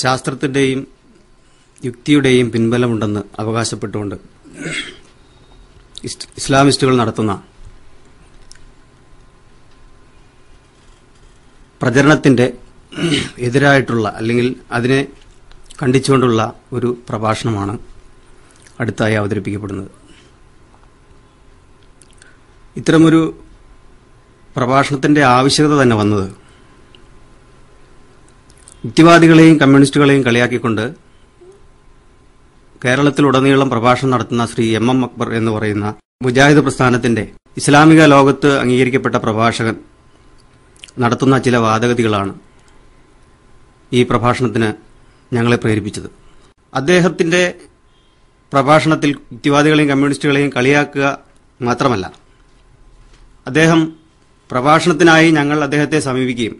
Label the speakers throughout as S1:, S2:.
S1: ശാസ്ത്രത്തിൻ്റെയും യുക്തിയുടെയും പിൻബലമുണ്ടെന്ന് അവകാശപ്പെട്ടുകൊണ്ട് ഇസ്ലാമിസ്റ്റുകൾ നടത്തുന്ന പ്രചരണത്തിൻ്റെ എതിരായിട്ടുള്ള അല്ലെങ്കിൽ അതിനെ കണ്ടിച്ചുകൊണ്ടുള്ള ഒരു പ്രഭാഷണമാണ് അടുത്തായി അവതരിപ്പിക്കപ്പെടുന്നത് ഇത്തരമൊരു പ്രഭാഷണത്തിൻ്റെ ആവശ്യകത തന്നെ വന്നത് യുക്തിവാദികളെയും കമ്മ്യൂണിസ്റ്റുകളെയും കളിയാക്കിക്കൊണ്ട് കേരളത്തിലുടനീളം പ്രഭാഷണം നടത്തുന്ന ശ്രീ എം എം അക്ബർ എന്ന് പറയുന്ന മുജാഹിദ് പ്രസ്ഥാനത്തിന്റെ ഇസ്ലാമിക ലോകത്ത് അംഗീകരിക്കപ്പെട്ട പ്രഭാഷകൻ നടത്തുന്ന ചില വാദഗതികളാണ് ഈ പ്രഭാഷണത്തിന് ഞങ്ങളെ പ്രേരിപ്പിച്ചത് അദ്ദേഹത്തിന്റെ പ്രഭാഷണത്തിൽ യുക്തിവാദികളെയും കമ്മ്യൂണിസ്റ്റുകളെയും കളിയാക്കുക മാത്രമല്ല അദ്ദേഹം പ്രഭാഷണത്തിനായി ഞങ്ങൾ അദ്ദേഹത്തെ സമീപിക്കുകയും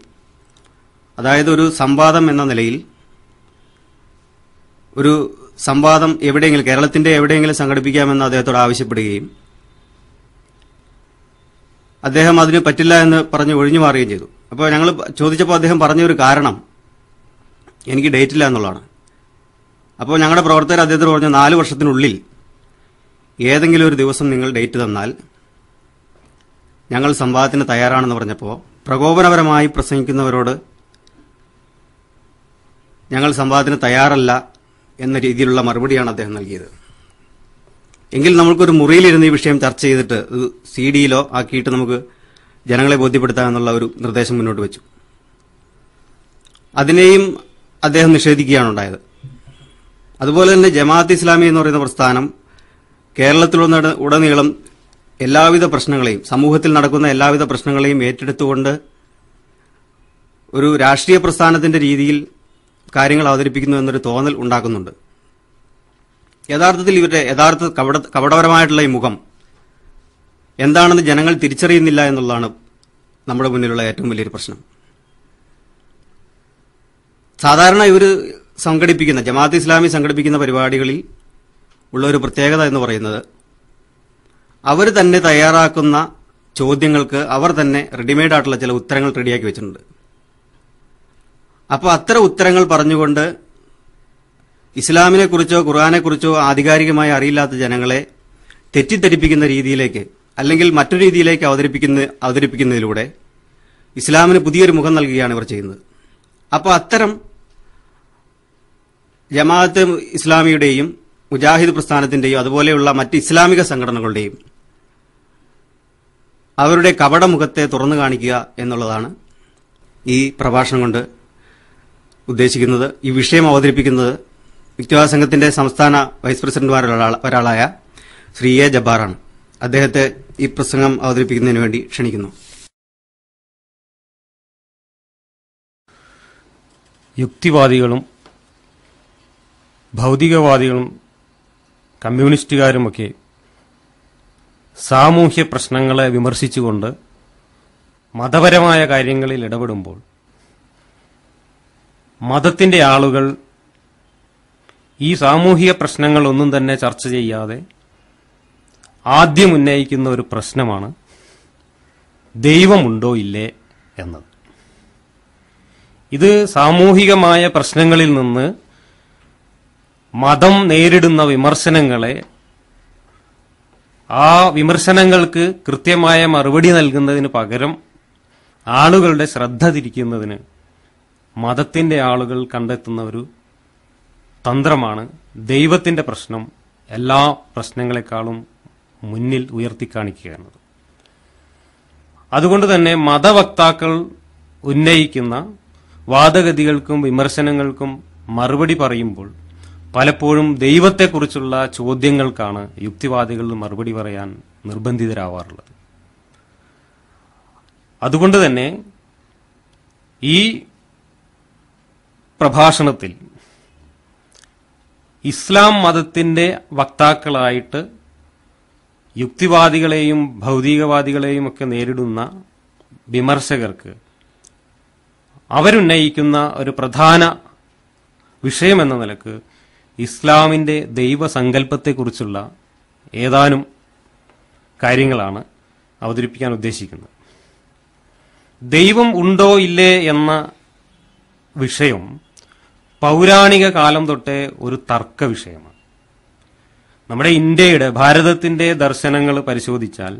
S1: അതായത് ഒരു സംവാദം എന്ന നിലയിൽ ഒരു സംവാദം എവിടെയെങ്കിലും കേരളത്തിന്റെ എവിടെയെങ്കിലും സംഘടിപ്പിക്കാമെന്ന് അദ്ദേഹത്തോട് ആവശ്യപ്പെടുകയും അദ്ദേഹം അതിന് പറ്റില്ല എന്ന് പറഞ്ഞ് ഒഴിഞ്ഞു മാറുകയും ചെയ്തു അപ്പോൾ ഞങ്ങൾ ചോദിച്ചപ്പോൾ അദ്ദേഹം പറഞ്ഞ ഒരു കാരണം എനിക്ക് ഡേറ്റില്ല എന്നുള്ളതാണ് അപ്പോൾ ഞങ്ങളുടെ പ്രവർത്തകർ അദ്ദേഹത്തിന് പറഞ്ഞു നാല് വർഷത്തിനുള്ളിൽ ഏതെങ്കിലും ഒരു ദിവസം നിങ്ങൾ ഡേറ്റ് തന്നാൽ ഞങ്ങൾ സംവാദത്തിന് തയ്യാറാണെന്ന് പറഞ്ഞപ്പോൾ പ്രകോപനപരമായി പ്രസംഗിക്കുന്നവരോട് ഞങ്ങൾ സംവാദത്തിന് തയ്യാറല്ല എന്ന രീതിയിലുള്ള മറുപടിയാണ് അദ്ദേഹം നൽകിയത് എങ്കിൽ നമുക്കൊരു മുറിയിലിരുന്ന് ഈ വിഷയം ചർച്ച ചെയ്തിട്ട് സി ഡിയിലോ ആക്കിയിട്ട് നമുക്ക് ജനങ്ങളെ ബോധ്യപ്പെടുത്താമെന്നുള്ള ഒരു നിർദ്ദേശം മുന്നോട്ട് വെച്ചു അതിനെയും അദ്ദേഹം നിഷേധിക്കുകയാണ് ഉണ്ടായത് അതുപോലെ തന്നെ ജമാഅത്ത് ഇസ്ലാമി എന്ന് പറയുന്ന പ്രസ്ഥാനം കേരളത്തിലുട ഉടനീളം എല്ലാവിധ പ്രശ്നങ്ങളെയും സമൂഹത്തിൽ നടക്കുന്ന എല്ലാവിധ പ്രശ്നങ്ങളെയും ഏറ്റെടുത്തുകൊണ്ട് ഒരു രാഷ്ട്രീയ പ്രസ്ഥാനത്തിന്റെ രീതിയിൽ കാര്യങ്ങൾ അവതരിപ്പിക്കുന്നു എന്നൊരു തോന്നൽ ഉണ്ടാക്കുന്നുണ്ട് യഥാർത്ഥത്തിൽ ഇവരുടെ യഥാർത്ഥ കപട കപടപരമായിട്ടുള്ള ഈ മുഖം എന്താണെന്ന് ജനങ്ങൾ തിരിച്ചറിയുന്നില്ല എന്നുള്ളതാണ് നമ്മുടെ മുന്നിലുള്ള ഏറ്റവും വലിയൊരു പ്രശ്നം സാധാരണ ഇവർ സംഘടിപ്പിക്കുന്ന ജമാഅത്ത് ഇസ്ലാമി സംഘടിപ്പിക്കുന്ന പരിപാടികളിൽ ഉള്ള ഒരു പ്രത്യേകത എന്ന് പറയുന്നത് അവർ തന്നെ തയ്യാറാക്കുന്ന ചോദ്യങ്ങൾക്ക് അവർ തന്നെ റെഡിമെയ്ഡ് ആയിട്ടുള്ള ചില ഉത്തരങ്ങൾ റെഡിയാക്കി വെച്ചിട്ടുണ്ട് അപ്പോൾ അത്ര ഉത്തരങ്ങൾ പറഞ്ഞുകൊണ്ട് ഇസ്ലാമിനെക്കുറിച്ചോ ഖുർആാനെക്കുറിച്ചോ ആധികാരികമായി അറിയില്ലാത്ത ജനങ്ങളെ തെറ്റിദ്ധരിപ്പിക്കുന്ന രീതിയിലേക്ക് അല്ലെങ്കിൽ മറ്റൊരു രീതിയിലേക്ക് അവതരിപ്പിക്കുന്ന അവതരിപ്പിക്കുന്നതിലൂടെ ഇസ്ലാമിന് പുതിയൊരു മുഖം നൽകുകയാണ് ഇവർ ചെയ്യുന്നത് അപ്പോൾ അത്തരം ജമാഅത്ത് ഇസ്ലാമിയുടെയും മുജാഹിദ് പ്രസ്ഥാനത്തിന്റെയും അതുപോലെയുള്ള മറ്റ് ഇസ്ലാമിക സംഘടനകളുടെയും അവരുടെ കപടമുഖത്തെ തുറന്നു കാണിക്കുക എന്നുള്ളതാണ് ഈ പ്രഭാഷണം കൊണ്ട് ഉദ്ദേശിക്കുന്നത് ഈ വിഷയം അവതരിപ്പിക്കുന്നത് വ്യക്തിവാദ സംഘത്തിന്റെ സംസ്ഥാന വൈസ് പ്രസിഡന്റ് ഒരാളായ ശ്രീ എ ജബ്ബാറാണ് അദ്ദേഹത്തെ ഈ പ്രസംഗം അവതരിപ്പിക്കുന്നതിന് വേണ്ടി ക്ഷണിക്കുന്നു യുക്തിവാദികളും
S2: ഭൗതികവാദികളും കമ്മ്യൂണിസ്റ്റുകാരുമൊക്കെ സാമൂഹ്യ പ്രശ്നങ്ങളെ വിമർശിച്ചുകൊണ്ട് മതപരമായ കാര്യങ്ങളിൽ ഇടപെടുമ്പോൾ മതത്തിന്റെ ആളുകൾ ഈ സാമൂഹിക പ്രശ്നങ്ങളൊന്നും തന്നെ ചർച്ച ചെയ്യാതെ ആദ്യം ഉന്നയിക്കുന്ന ഒരു പ്രശ്നമാണ് ദൈവമുണ്ടോ ഇല്ലേ എന്നത് ഇത് സാമൂഹികമായ പ്രശ്നങ്ങളിൽ നിന്ന് മതം നേരിടുന്ന വിമർശനങ്ങളെ ആ വിമർശനങ്ങൾക്ക് കൃത്യമായ മറുപടി നൽകുന്നതിന് പകരം ആളുകളുടെ ശ്രദ്ധ തിരിക്കുന്നതിന് മതത്തിൻ്റെ ആളുകൾ കണ്ടെത്തുന്ന ഒരു തന്ത്രമാണ് ദൈവത്തിൻ്റെ പ്രശ്നം എല്ലാ പ്രശ്നങ്ങളെക്കാളും മുന്നിൽ ഉയർത്തിക്കാണിക്കുക എന്നത് അതുകൊണ്ട് തന്നെ മതവക്താക്കൾ ഉന്നയിക്കുന്ന വാദഗതികൾക്കും വിമർശനങ്ങൾക്കും മറുപടി പറയുമ്പോൾ പലപ്പോഴും ദൈവത്തെക്കുറിച്ചുള്ള ചോദ്യങ്ങൾക്കാണ് യുക്തിവാദികൾ മറുപടി പറയാൻ നിർബന്ധിതരാവാറുള്ളത് അതുകൊണ്ട് തന്നെ ഈ പ്രഭാഷണത്തിൽ ഇസ്ലാം മതത്തിന്റെ വക്താക്കളായിട്ട് യുക്തിവാദികളെയും ഭൗതികവാദികളെയും ഒക്കെ നേരിടുന്ന വിമർശകർക്ക് അവരുന്നയിക്കുന്ന ഒരു പ്രധാന വിഷയമെന്ന നിലക്ക് ഇസ്ലാമിൻ്റെ ദൈവസങ്കല്പത്തെക്കുറിച്ചുള്ള ഏതാനും കാര്യങ്ങളാണ് അവതരിപ്പിക്കാൻ ഉദ്ദേശിക്കുന്നത് ദൈവം ഉണ്ടോ ഇല്ലേ എന്ന വിഷയം പൗരാണിക കാലം തൊട്ടേ ഒരു തർക്ക വിഷയമാണ് നമ്മുടെ ഇന്ത്യയുടെ ഭാരതത്തിന്റെ ദർശനങ്ങൾ പരിശോധിച്ചാൽ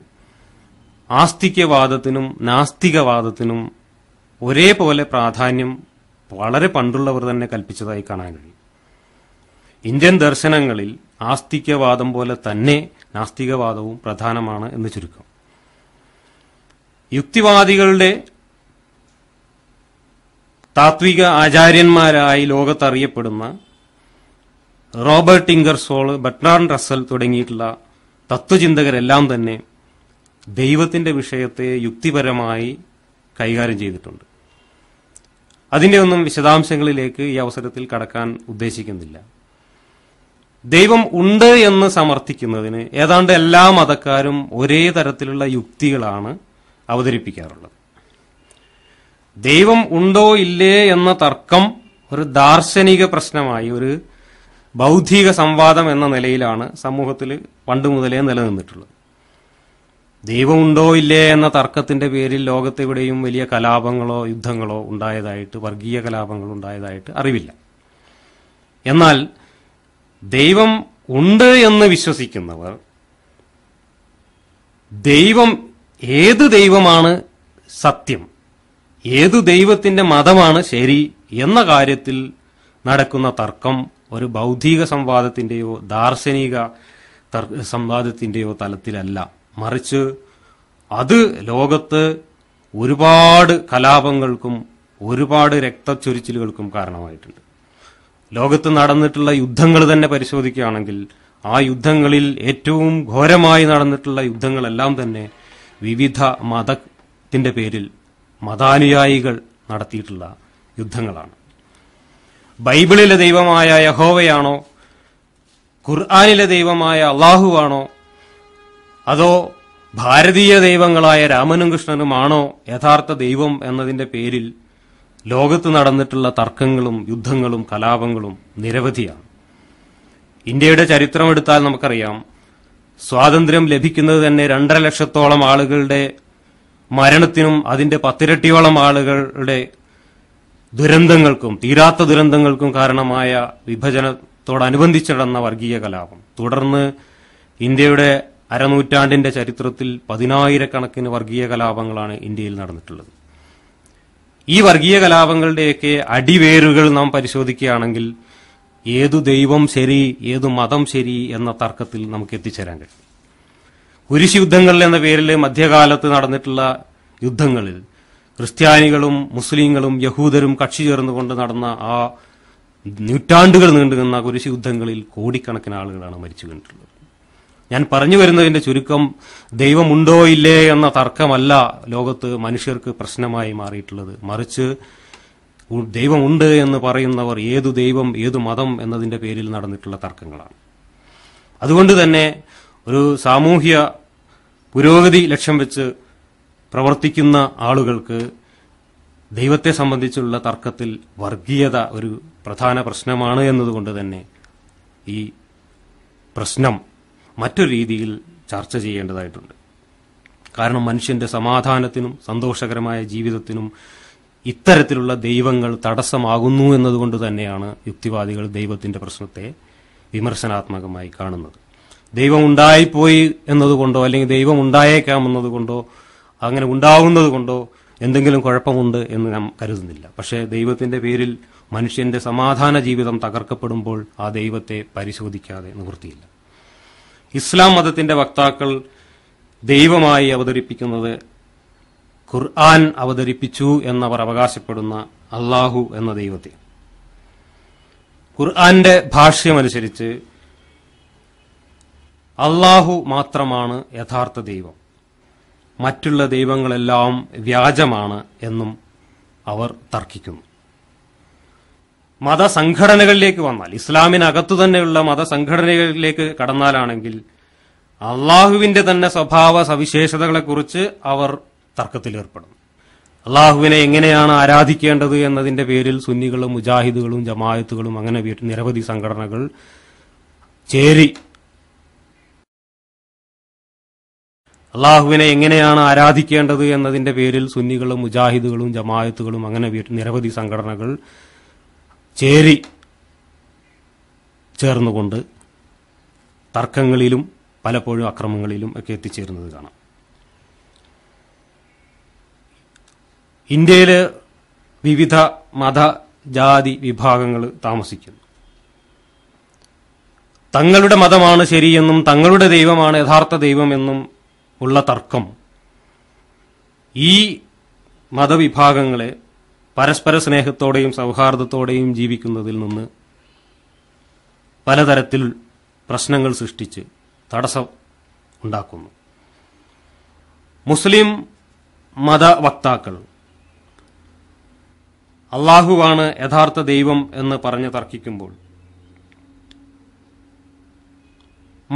S2: ആസ്തിക്യവാദത്തിനും നാസ്തികവാദത്തിനും ഒരേപോലെ പ്രാധാന്യം വളരെ പണ്ടുള്ളവർ തന്നെ കൽപ്പിച്ചതായി കാണാൻ കഴിയും ഇന്ത്യൻ ദർശനങ്ങളിൽ ആസ്തിക്യവാദം പോലെ തന്നെ നാസ്തികവാദവും പ്രധാനമാണ് എന്ന് ചുരുക്കം യുക്തിവാദികളുടെ താത്വിക ആചാര്യന്മാരായി ലോകത്തറിയപ്പെടുന്ന റോബർട്ട് ഇംഗർസോൾ ബട്രാൻ റസൽ തുടങ്ങിയിട്ടുള്ള തത്വചിന്തകരെല്ലാം തന്നെ ദൈവത്തിന്റെ വിഷയത്തെ യുക്തിപരമായി കൈകാര്യം ചെയ്തിട്ടുണ്ട് അതിൻ്റെ ഒന്നും വിശദാംശങ്ങളിലേക്ക് ഈ അവസരത്തിൽ കടക്കാൻ ഉദ്ദേശിക്കുന്നില്ല ദൈവം ഉണ്ട് എന്ന് സമർത്ഥിക്കുന്നതിന് ഏതാണ്ട് എല്ലാ മതക്കാരും ഒരേ തരത്തിലുള്ള യുക്തികളാണ് അവതരിപ്പിക്കാറുള്ളത് ദൈവം ഉണ്ടോ ഇല്ലേ എന്ന തർക്കം ഒരു ദാർശനിക പ്രശ്നമായി ഒരു ബൗദ്ധിക സംവാദം എന്ന നിലയിലാണ് സമൂഹത്തിൽ പണ്ട് മുതലേ നിലനിന്നിട്ടുള്ളത് ദൈവമുണ്ടോ ഇല്ലേ എന്ന തർക്കത്തിന്റെ പേരിൽ ലോകത്തെവിടെയും വലിയ കലാപങ്ങളോ യുദ്ധങ്ങളോ ഉണ്ടായതായിട്ട് വർഗീയ കലാപങ്ങളോ ഉണ്ടായതായിട്ട് അറിവില്ല എന്നാൽ ദൈവം ഉണ്ട് എന്ന് വിശ്വസിക്കുന്നവർ ദൈവം ഏത് ദൈവമാണ് സത്യം ഏതു ദൈവത്തിന്റെ മതമാണ് ശരി എന്ന കാര്യത്തിൽ നടക്കുന്ന തർക്കം ഒരു ബൗദ്ധിക സംവാദത്തിൻ്റെയോ ദാർശനിക സംവാദത്തിൻ്റെയോ തലത്തിലല്ല മറിച്ച് അത് ലോകത്ത് ഒരുപാട് കലാപങ്ങൾക്കും ഒരുപാട് രക്തച്ചൊരിച്ചിലുകൾക്കും കാരണമായിട്ടുണ്ട് ലോകത്ത് നടന്നിട്ടുള്ള യുദ്ധങ്ങൾ തന്നെ പരിശോധിക്കുകയാണെങ്കിൽ ആ യുദ്ധങ്ങളിൽ ഏറ്റവും ഘോരമായി നടന്നിട്ടുള്ള യുദ്ധങ്ങളെല്ലാം തന്നെ വിവിധ മതത്തിന്റെ പേരിൽ മതാനുയായികൾ നടത്തിയിട്ടുള്ള യുദ്ധങ്ങളാണ് ബൈബിളിലെ ദൈവമായ യഹോവയാണോ ഖുർആാനിലെ ദൈവമായ അള്ളാഹുവാണോ അതോ ഭാരതീയ ദൈവങ്ങളായ രാമനും കൃഷ്ണനുമാണോ യഥാർത്ഥ ദൈവം എന്നതിന്റെ പേരിൽ ലോകത്ത് നടന്നിട്ടുള്ള തർക്കങ്ങളും യുദ്ധങ്ങളും കലാപങ്ങളും നിരവധിയാണ് ഇന്ത്യയുടെ ചരിത്രമെടുത്താൽ നമുക്കറിയാം സ്വാതന്ത്ര്യം ലഭിക്കുന്നത് തന്നെ രണ്ടര ലക്ഷത്തോളം ആളുകളുടെ മരണത്തിനും അതിന്റെ പത്തിരട്ടിയോളം ആളുകളുടെ ദുരന്തങ്ങൾക്കും തീരാത്ത ദുരന്തങ്ങൾക്കും കാരണമായ വിഭജനത്തോടനുബന്ധിച്ച് നടന്ന വർഗീയ കലാപം തുടർന്ന് ഇന്ത്യയുടെ അരനൂറ്റാണ്ടിന്റെ ചരിത്രത്തിൽ പതിനായിരക്കണക്കിന് വർഗീയ കലാപങ്ങളാണ് ഇന്ത്യയിൽ നടന്നിട്ടുള്ളത് ഈ വർഗീയ കലാപങ്ങളുടെയൊക്കെ അടിവേരുകൾ നാം പരിശോധിക്കുകയാണെങ്കിൽ ഏതു ദൈവം ശരി ഏതു മതം ശരി എന്ന തർക്കത്തിൽ നമുക്ക് എത്തിച്ചേരാൻ കഴിയും യുദ്ധങ്ങൾ എന്ന പേരിൽ മധ്യകാലത്ത് നടന്നിട്ടുള്ള യുദ്ധങ്ങളിൽ ക്രിസ്ത്യാനികളും മുസ്ലിങ്ങളും യഹൂദരും കക്ഷി ചേർന്നുകൊണ്ട് നടന്ന ആ നൂറ്റാണ്ടുകൾ നീണ്ടു നിന്ന യുദ്ധങ്ങളിൽ കോടിക്കണക്കിന് ആളുകളാണ് മരിച്ചു കണ്ടിട്ടുള്ളത് ഞാൻ പറഞ്ഞു വരുന്നതിന്റെ ചുരുക്കം ദൈവമുണ്ടോ ഇല്ലേ എന്ന തർക്കമല്ല ലോകത്ത് മനുഷ്യർക്ക് പ്രശ്നമായി മാറിയിട്ടുള്ളത് മറിച്ച് ദൈവമുണ്ട് എന്ന് പറയുന്നവർ ഏതു ദൈവം ഏതു മതം എന്നതിന്റെ പേരിൽ നടന്നിട്ടുള്ള തർക്കങ്ങളാണ് അതുകൊണ്ട് തന്നെ ഒരു സാമൂഹ്യ പുരോഗതി ലക്ഷ്യം വെച്ച് പ്രവർത്തിക്കുന്ന ആളുകൾക്ക് ദൈവത്തെ സംബന്ധിച്ചുള്ള തർക്കത്തിൽ വർഗീയത ഒരു പ്രധാന പ്രശ്നമാണ് എന്നതുകൊണ്ട് തന്നെ ഈ പ്രശ്നം മറ്റൊരു രീതിയിൽ ചർച്ച ചെയ്യേണ്ടതായിട്ടുണ്ട് കാരണം മനുഷ്യന്റെ സമാധാനത്തിനും സന്തോഷകരമായ ജീവിതത്തിനും ഇത്തരത്തിലുള്ള ദൈവങ്ങൾ തടസ്സമാകുന്നു എന്നതുകൊണ്ട് തന്നെയാണ് യുക്തിവാദികൾ ദൈവത്തിന്റെ പ്രശ്നത്തെ വിമർശനാത്മകമായി കാണുന്നത് ദൈവം ഉണ്ടായിപ്പോയി എന്നതുകൊണ്ടോ അല്ലെങ്കിൽ ദൈവം ഉണ്ടായേക്കാം എന്നതുകൊണ്ടോ അങ്ങനെ ഉണ്ടാവുന്നത് കൊണ്ടോ എന്തെങ്കിലും കുഴപ്പമുണ്ട് എന്ന് നാം കരുതുന്നില്ല പക്ഷേ ദൈവത്തിന്റെ പേരിൽ മനുഷ്യന്റെ സമാധാന ജീവിതം തകർക്കപ്പെടുമ്പോൾ ആ ദൈവത്തെ പരിശോധിക്കാതെ നിവൃത്തിയില്ല ഇസ്ലാം മതത്തിന്റെ വക്താക്കൾ ദൈവമായി അവതരിപ്പിക്കുന്നത് ഖുർആൻ അവതരിപ്പിച്ചു എന്നവർ അവകാശപ്പെടുന്ന അള്ളാഹു എന്ന ദൈവത്തെ ഖുർആന്റെ ഭാഷ്യമനുസരിച്ച് അള്ളാഹു മാത്രമാണ് യഥാർത്ഥ ദൈവം മറ്റുള്ള ദൈവങ്ങളെല്ലാം വ്യാജമാണ് എന്നും അവർ തർക്കിക്കുന്നു മതസംഘടനകളിലേക്ക് വന്നാൽ ഇസ്ലാമിനകത്തു തന്നെയുള്ള മതസംഘടനകളിലേക്ക് കടന്നാലാണെങ്കിൽ അള്ളാഹുവിന്റെ തന്നെ സ്വഭാവ സവിശേഷതകളെക്കുറിച്ച് അവർ തർക്കത്തിലേർപ്പെടും അള്ളാഹുവിനെ എങ്ങനെയാണ് ആരാധിക്കേണ്ടത് എന്നതിന്റെ പേരിൽ സുന്നികളും മുജാഹിദുകളും ജമായത്തുകളും അങ്ങനെ നിരവധി സംഘടനകൾ ചേരി അള്ളാഹുവിനെ എങ്ങനെയാണ് ആരാധിക്കേണ്ടത് എന്നതിൻ്റെ പേരിൽ സുന്നികളും മുജാഹിദുകളും ജമായത്തുകളും അങ്ങനെ നിരവധി സംഘടനകൾ ചേരി ചേർന്നുകൊണ്ട് തർക്കങ്ങളിലും പലപ്പോഴും അക്രമങ്ങളിലും ഒക്കെ എത്തിച്ചേരുന്നത് കാണാം ഇന്ത്യയിൽ വിവിധ മത ജാതി വിഭാഗങ്ങൾ താമസിക്കുന്നു തങ്ങളുടെ മതമാണ് ശരിയെന്നും തങ്ങളുടെ ദൈവമാണ് യഥാർത്ഥ ദൈവമെന്നും ഉള്ള തർക്കം ഈ മതവിഭാഗങ്ങളെ പരസ്പര സ്നേഹത്തോടെയും സൗഹാർദ്ദത്തോടെയും ജീവിക്കുന്നതിൽ നിന്ന് പലതരത്തിൽ പ്രശ്നങ്ങൾ സൃഷ്ടിച്ച് തടസ്സം ഉണ്ടാക്കുന്നു മുസ്ലിം മതവക്താക്കൾ അള്ളാഹുവാണ് യഥാർത്ഥ ദൈവം എന്ന് പറഞ്ഞ് തർക്കിക്കുമ്പോൾ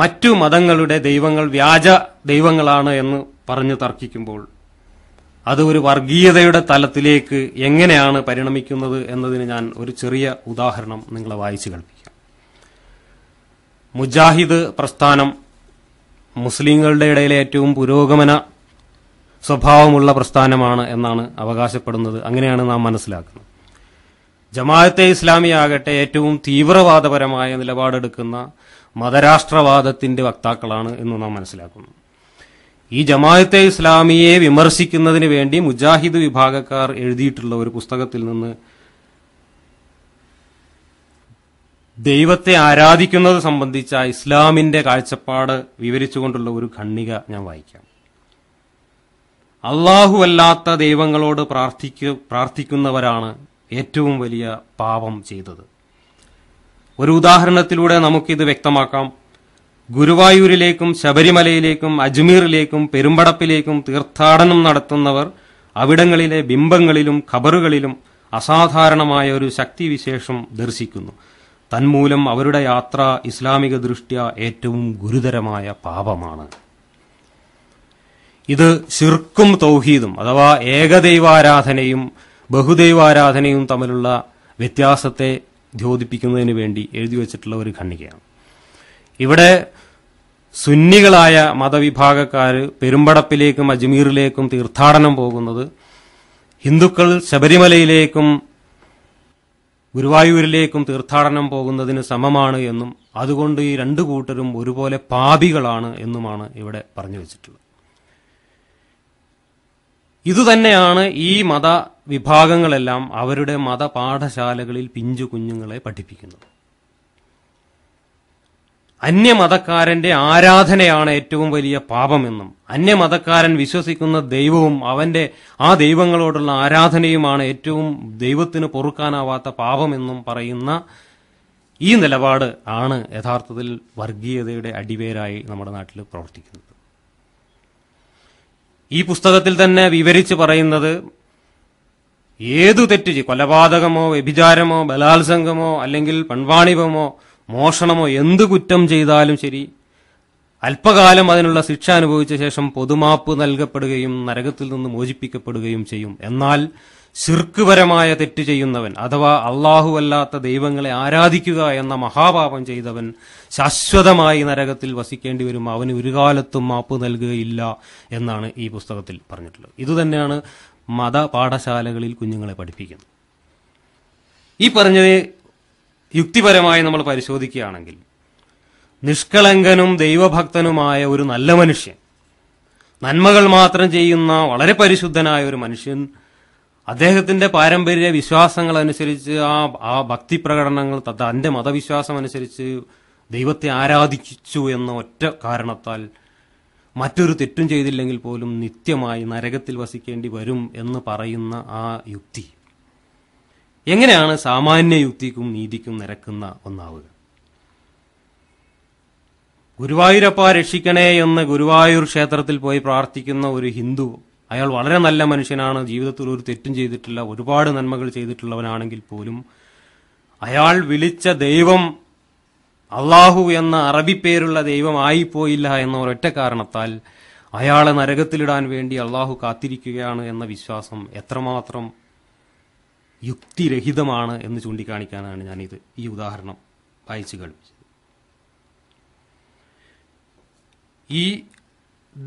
S2: മറ്റു മതങ്ങളുടെ ദൈവങ്ങൾ വ്യാജ ദൈവങ്ങളാണ് എന്ന് പറഞ്ഞു തർക്കിക്കുമ്പോൾ അത് ഒരു വർഗീയതയുടെ തലത്തിലേക്ക് എങ്ങനെയാണ് പരിണമിക്കുന്നത് എന്നതിന് ഞാൻ ഒരു ചെറിയ ഉദാഹരണം നിങ്ങളെ വായിച്ചു കേൾപ്പിക്കാം മുജാഹിദ് പ്രസ്ഥാനം മുസ്ലിങ്ങളുടെ ഇടയിലെ ഏറ്റവും പുരോഗമന സ്വഭാവമുള്ള പ്രസ്ഥാനമാണ് എന്നാണ് അവകാശപ്പെടുന്നത് അങ്ങനെയാണ് നാം മനസ്സിലാക്കുന്നത് ജമാഅത്തെ ഇസ്ലാമിയാകട്ടെ ആകട്ടെ ഏറ്റവും തീവ്രവാദപരമായ നിലപാടെടുക്കുന്ന മതരാഷ്ട്രവാദത്തിന്റെ വക്താക്കളാണ് എന്ന് നാം മനസ്സിലാക്കുന്നു ഈ ജമായത്തെ ഇസ്ലാമിയെ വിമർശിക്കുന്നതിന് വേണ്ടി മുജാഹിദ് വിഭാഗക്കാർ എഴുതിയിട്ടുള്ള ഒരു പുസ്തകത്തിൽ നിന്ന് ദൈവത്തെ ആരാധിക്കുന്നത് സംബന്ധിച്ച ഇസ്ലാമിന്റെ കാഴ്ചപ്പാട് വിവരിച്ചുകൊണ്ടുള്ള ഒരു ഖണ്ണിക ഞാൻ വായിക്കാം അല്ലാത്ത ദൈവങ്ങളോട് പ്രാർത്ഥിക്കു പ്രാർത്ഥിക്കുന്നവരാണ് ഏറ്റവും വലിയ പാപം ചെയ്തത് ഒരു ഉദാഹരണത്തിലൂടെ നമുക്കിത് വ്യക്തമാക്കാം ഗുരുവായൂരിലേക്കും ശബരിമലയിലേക്കും അജ്മീറിലേക്കും പെരുമ്പടപ്പിലേക്കും തീർത്ഥാടനം നടത്തുന്നവർ അവിടങ്ങളിലെ ബിംബങ്ങളിലും ഖബറുകളിലും അസാധാരണമായ ഒരു ശക്തിവിശേഷം ദർശിക്കുന്നു തന്മൂലം അവരുടെ യാത്ര ഇസ്ലാമിക ദൃഷ്ട്യ ഏറ്റവും ഗുരുതരമായ പാപമാണ് ഇത് ശിർക്കും തൗഹീദും അഥവാ ഏകദൈവാരാധനയും ബഹുദൈവാരാധനയും തമ്മിലുള്ള വ്യത്യാസത്തെ ദ്യോതിപ്പിക്കുന്നതിന് വേണ്ടി എഴുതി വച്ചിട്ടുള്ള ഒരു ഖണ്ണികയാണ് ഇവിടെ സുന്നികളായ മതവിഭാഗക്കാർ പെരുമ്പടപ്പിലേക്കും അജ്മീറിലേക്കും തീർത്ഥാടനം പോകുന്നത് ഹിന്ദുക്കൾ ശബരിമലയിലേക്കും ഗുരുവായൂരിലേക്കും തീർത്ഥാടനം പോകുന്നതിന് സമമാണ് എന്നും അതുകൊണ്ട് ഈ രണ്ടു കൂട്ടരും ഒരുപോലെ പാപികളാണ് എന്നുമാണ് ഇവിടെ പറഞ്ഞു വെച്ചിട്ടുള്ളത് ഇതുതന്നെയാണ് ഈ മത വിഭാഗങ്ങളെല്ലാം അവരുടെ മതപാഠശാലകളിൽ പിഞ്ചു കുഞ്ഞുങ്ങളെ പഠിപ്പിക്കുന്നത് അന്യമതക്കാരന്റെ ആരാധനയാണ് ഏറ്റവും വലിയ പാപമെന്നും അന്യമതക്കാരൻ വിശ്വസിക്കുന്ന ദൈവവും അവന്റെ ആ ദൈവങ്ങളോടുള്ള ആരാധനയുമാണ് ഏറ്റവും ദൈവത്തിന് പൊറുക്കാനാവാത്ത പാപമെന്നും പറയുന്ന ഈ നിലപാട് ആണ് യഥാർത്ഥത്തിൽ വർഗീയതയുടെ അടിവേരായി നമ്മുടെ നാട്ടിൽ പ്രവർത്തിക്കുന്നത് ഈ പുസ്തകത്തിൽ തന്നെ വിവരിച്ച് പറയുന്നത് ഏതു തെറ്റ് കൊലപാതകമോ വ്യഭിചാരമോ ബലാത്സംഗമോ അല്ലെങ്കിൽ പൺവാണിപമോ മോഷണമോ എന്ത് കുറ്റം ചെയ്താലും ശരി അല്പകാലം അതിനുള്ള ശിക്ഷ അനുഭവിച്ച ശേഷം പൊതുമാപ്പ് നൽകപ്പെടുകയും നരകത്തിൽ നിന്ന് മോചിപ്പിക്കപ്പെടുകയും ചെയ്യും എന്നാൽ ശിർക്കുപരമായ തെറ്റ് ചെയ്യുന്നവൻ അഥവാ അള്ളാഹുവല്ലാത്ത ദൈവങ്ങളെ ആരാധിക്കുക എന്ന മഹാപാപം ചെയ്തവൻ ശാശ്വതമായി നരകത്തിൽ വസിക്കേണ്ടി വരും അവന് ഒരു കാലത്തും മാപ്പ് നൽകുകയില്ല എന്നാണ് ഈ പുസ്തകത്തിൽ പറഞ്ഞിട്ടുള്ളത് ഇതുതന്നെയാണ് മത പാഠശാലകളിൽ കുഞ്ഞുങ്ങളെ പഠിപ്പിക്കുന്നത് ഈ പറഞ്ഞത് യുക്തിപരമായി നമ്മൾ പരിശോധിക്കുകയാണെങ്കിൽ നിഷ്കളങ്കനും ദൈവഭക്തനുമായ ഒരു നല്ല മനുഷ്യൻ നന്മകൾ മാത്രം ചെയ്യുന്ന വളരെ പരിശുദ്ധനായ ഒരു മനുഷ്യൻ അദ്ദേഹത്തിന്റെ പാരമ്പര്യ വിശ്വാസങ്ങൾ അനുസരിച്ച് ആ ആ ഭക്തി പ്രകടനങ്ങൾ തന്റെ മതവിശ്വാസം അനുസരിച്ച് ദൈവത്തെ ആരാധിച്ചു എന്ന ഒറ്റ കാരണത്താൽ മറ്റൊരു തെറ്റും ചെയ്തില്ലെങ്കിൽ പോലും നിത്യമായി നരകത്തിൽ വസിക്കേണ്ടി വരും എന്ന് പറയുന്ന ആ യുക്തി എങ്ങനെയാണ് സാമാന്യ യുക്തിക്കും നീതിക്കും നിരക്കുന്ന ഒന്നാവുക ഗുരുവായൂരപ്പ രക്ഷിക്കണേ എന്ന് ഗുരുവായൂർ ക്ഷേത്രത്തിൽ പോയി പ്രാർത്ഥിക്കുന്ന ഒരു ഹിന്ദു അയാൾ വളരെ നല്ല മനുഷ്യനാണ് ജീവിതത്തിൽ ഒരു തെറ്റും ചെയ്തിട്ടില്ല ഒരുപാട് നന്മകൾ ചെയ്തിട്ടുള്ളവനാണെങ്കിൽ പോലും അയാൾ വിളിച്ച ദൈവം അള്ളാഹു എന്ന അറബിപ്പേരുള്ള ദൈവമായിപ്പോയില്ല എന്ന ഒരൊറ്റ കാരണത്താൽ അയാളെ നരകത്തിലിടാൻ വേണ്ടി അള്ളാഹു കാത്തിരിക്കുകയാണ് എന്ന വിശ്വാസം എത്രമാത്രം യുക്തിരഹിതമാണ് എന്ന് ചൂണ്ടിക്കാണിക്കാനാണ് ഞാനിത് ഈ ഉദാഹരണം വായിച്ചു കളിപ്പിച്ചത് ഈ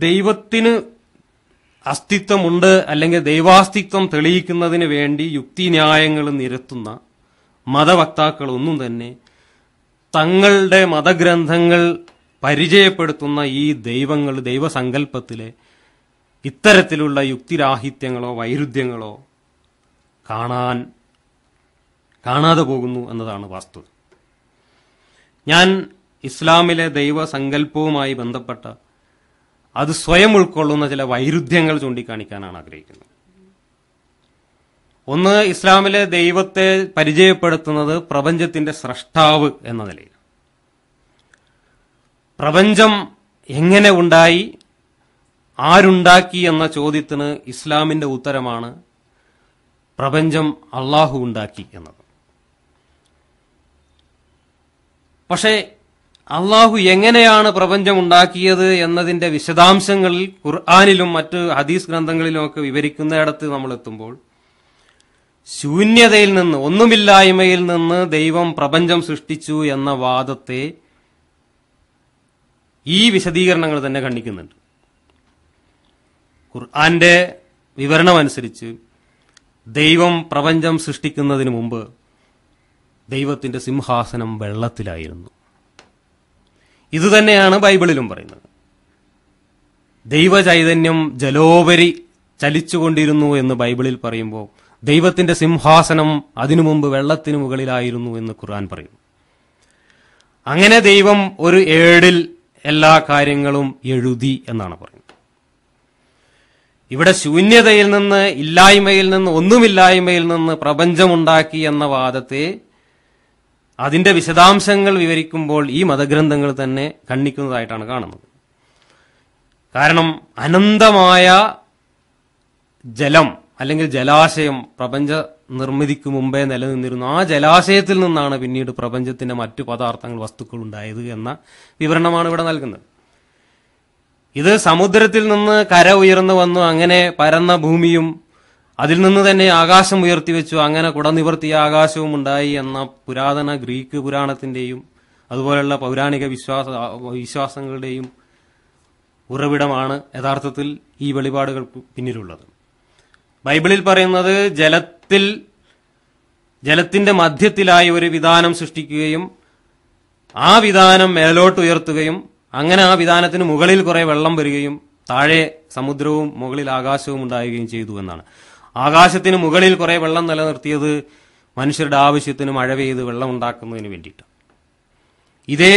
S2: ദൈവത്തിന് അസ്തിത്വമുണ്ട് അല്ലെങ്കിൽ ദൈവാസ്തിത്വം തെളിയിക്കുന്നതിന് വേണ്ടി യുക്തിന്യായങ്ങൾ നിരത്തുന്ന മതവക്താക്കളൊന്നും തന്നെ തങ്ങളുടെ മതഗ്രന്ഥങ്ങൾ പരിചയപ്പെടുത്തുന്ന ഈ ദൈവങ്ങൾ ദൈവസങ്കല്പത്തിലെ ഇത്തരത്തിലുള്ള യുക്തിരാഹിത്യങ്ങളോ വൈരുദ്ധ്യങ്ങളോ കാണാൻ കാണാതെ പോകുന്നു എന്നതാണ് വസ്തുത ഞാൻ ഇസ്ലാമിലെ ദൈവസങ്കല്പവുമായി ബന്ധപ്പെട്ട അത് സ്വയം ഉൾക്കൊള്ളുന്ന ചില വൈരുദ്ധ്യങ്ങൾ ചൂണ്ടിക്കാണിക്കാനാണ് ആഗ്രഹിക്കുന്നത് ഒന്ന് ഇസ്ലാമിലെ ദൈവത്തെ പരിചയപ്പെടുത്തുന്നത് പ്രപഞ്ചത്തിന്റെ സ്രഷ്ടാവ് എന്ന നിലയിൽ പ്രപഞ്ചം എങ്ങനെ ഉണ്ടായി ആരുണ്ടാക്കി എന്ന ചോദ്യത്തിന് ഇസ്ലാമിന്റെ ഉത്തരമാണ് പ്രപഞ്ചം അള്ളാഹു ഉണ്ടാക്കി എന്നത് പക്ഷേ അള്ളാഹു എങ്ങനെയാണ് പ്രപഞ്ചം ഉണ്ടാക്കിയത് എന്നതിന്റെ വിശദാംശങ്ങളിൽ ഖുർആാനിലും മറ്റ് ഹദീസ് ഗ്രന്ഥങ്ങളിലുമൊക്കെ വിവരിക്കുന്നിടത്ത് നമ്മൾ എത്തുമ്പോൾ ശൂന്യതയിൽ നിന്ന് ഒന്നുമില്ലായ്മയിൽ നിന്ന് ദൈവം പ്രപഞ്ചം സൃഷ്ടിച്ചു എന്ന വാദത്തെ ഈ വിശദീകരണങ്ങൾ തന്നെ കണ്ണിക്കുന്നുണ്ട് ഖുർആന്റെ വിവരണമനുസരിച്ച് ദൈവം പ്രപഞ്ചം സൃഷ്ടിക്കുന്നതിന് മുമ്പ് ദൈവത്തിന്റെ സിംഹാസനം വെള്ളത്തിലായിരുന്നു ഇതുതന്നെയാണ് ബൈബിളിലും പറയുന്നത് ദൈവചൈതന്യം ജലോപരി ചലിച്ചുകൊണ്ടിരുന്നു എന്ന് ബൈബിളിൽ പറയുമ്പോൾ ദൈവത്തിന്റെ സിംഹാസനം അതിനു മുമ്പ് വെള്ളത്തിനു മുകളിലായിരുന്നു എന്ന് ഖുർആൻ പറയുന്നു അങ്ങനെ ദൈവം ഒരു ഏഴിൽ എല്ലാ കാര്യങ്ങളും എഴുതി എന്നാണ് പറയുന്നത് ഇവിടെ ശൂന്യതയിൽ നിന്ന് ഇല്ലായ്മയിൽ നിന്ന് ഒന്നുമില്ലായ്മയിൽ നിന്ന് പ്രപഞ്ചമുണ്ടാക്കി എന്ന വാദത്തെ അതിന്റെ വിശദാംശങ്ങൾ വിവരിക്കുമ്പോൾ ഈ മതഗ്രന്ഥങ്ങൾ തന്നെ കണ്ണിക്കുന്നതായിട്ടാണ് കാണുന്നത് കാരണം അനന്തമായ ജലം അല്ലെങ്കിൽ ജലാശയം പ്രപഞ്ച നിർമ്മിതിക്ക് മുമ്പേ നിലനിന്നിരുന്നു ആ ജലാശയത്തിൽ നിന്നാണ് പിന്നീട് പ്രപഞ്ചത്തിന്റെ മറ്റു പദാർത്ഥങ്ങൾ വസ്തുക്കൾ ഉണ്ടായത് എന്ന വിവരണമാണ് ഇവിടെ നൽകുന്നത് ഇത് സമുദ്രത്തിൽ നിന്ന് കര ഉയർന്നു വന്നു അങ്ങനെ പരന്ന ഭൂമിയും അതിൽ നിന്ന് തന്നെ ആകാശം ഉയർത്തിവെച്ചു അങ്ങനെ കുടനിവർത്തിയ ആകാശവും ഉണ്ടായി എന്ന പുരാതന ഗ്രീക്ക് പുരാണത്തിന്റെയും അതുപോലെയുള്ള പൗരാണിക വിശ്വാസ വിശ്വാസങ്ങളുടെയും ഉറവിടമാണ് യഥാർത്ഥത്തിൽ ഈ വെളിപാടുകൾ പിന്നിലുള്ളത് ബൈബിളിൽ പറയുന്നത് ജലത്തിൽ ജലത്തിന്റെ മധ്യത്തിലായി ഒരു വിധാനം സൃഷ്ടിക്കുകയും ആ വിധാനം മേലോട്ട് ഉയർത്തുകയും അങ്ങനെ ആ വിധാനത്തിന് മുകളിൽ കുറെ വെള്ളം വരികയും താഴെ സമുദ്രവും മുകളിൽ ആകാശവും ഉണ്ടാവുകയും ചെയ്തു എന്നാണ് ആകാശത്തിന് മുകളിൽ കുറെ വെള്ളം നിലനിർത്തിയത് മനുഷ്യരുടെ ആവശ്യത്തിന് മഴ പെയ്ത് വെള്ളം ഉണ്ടാക്കുന്നതിന് വേണ്ടിയിട്ട് ഇതേ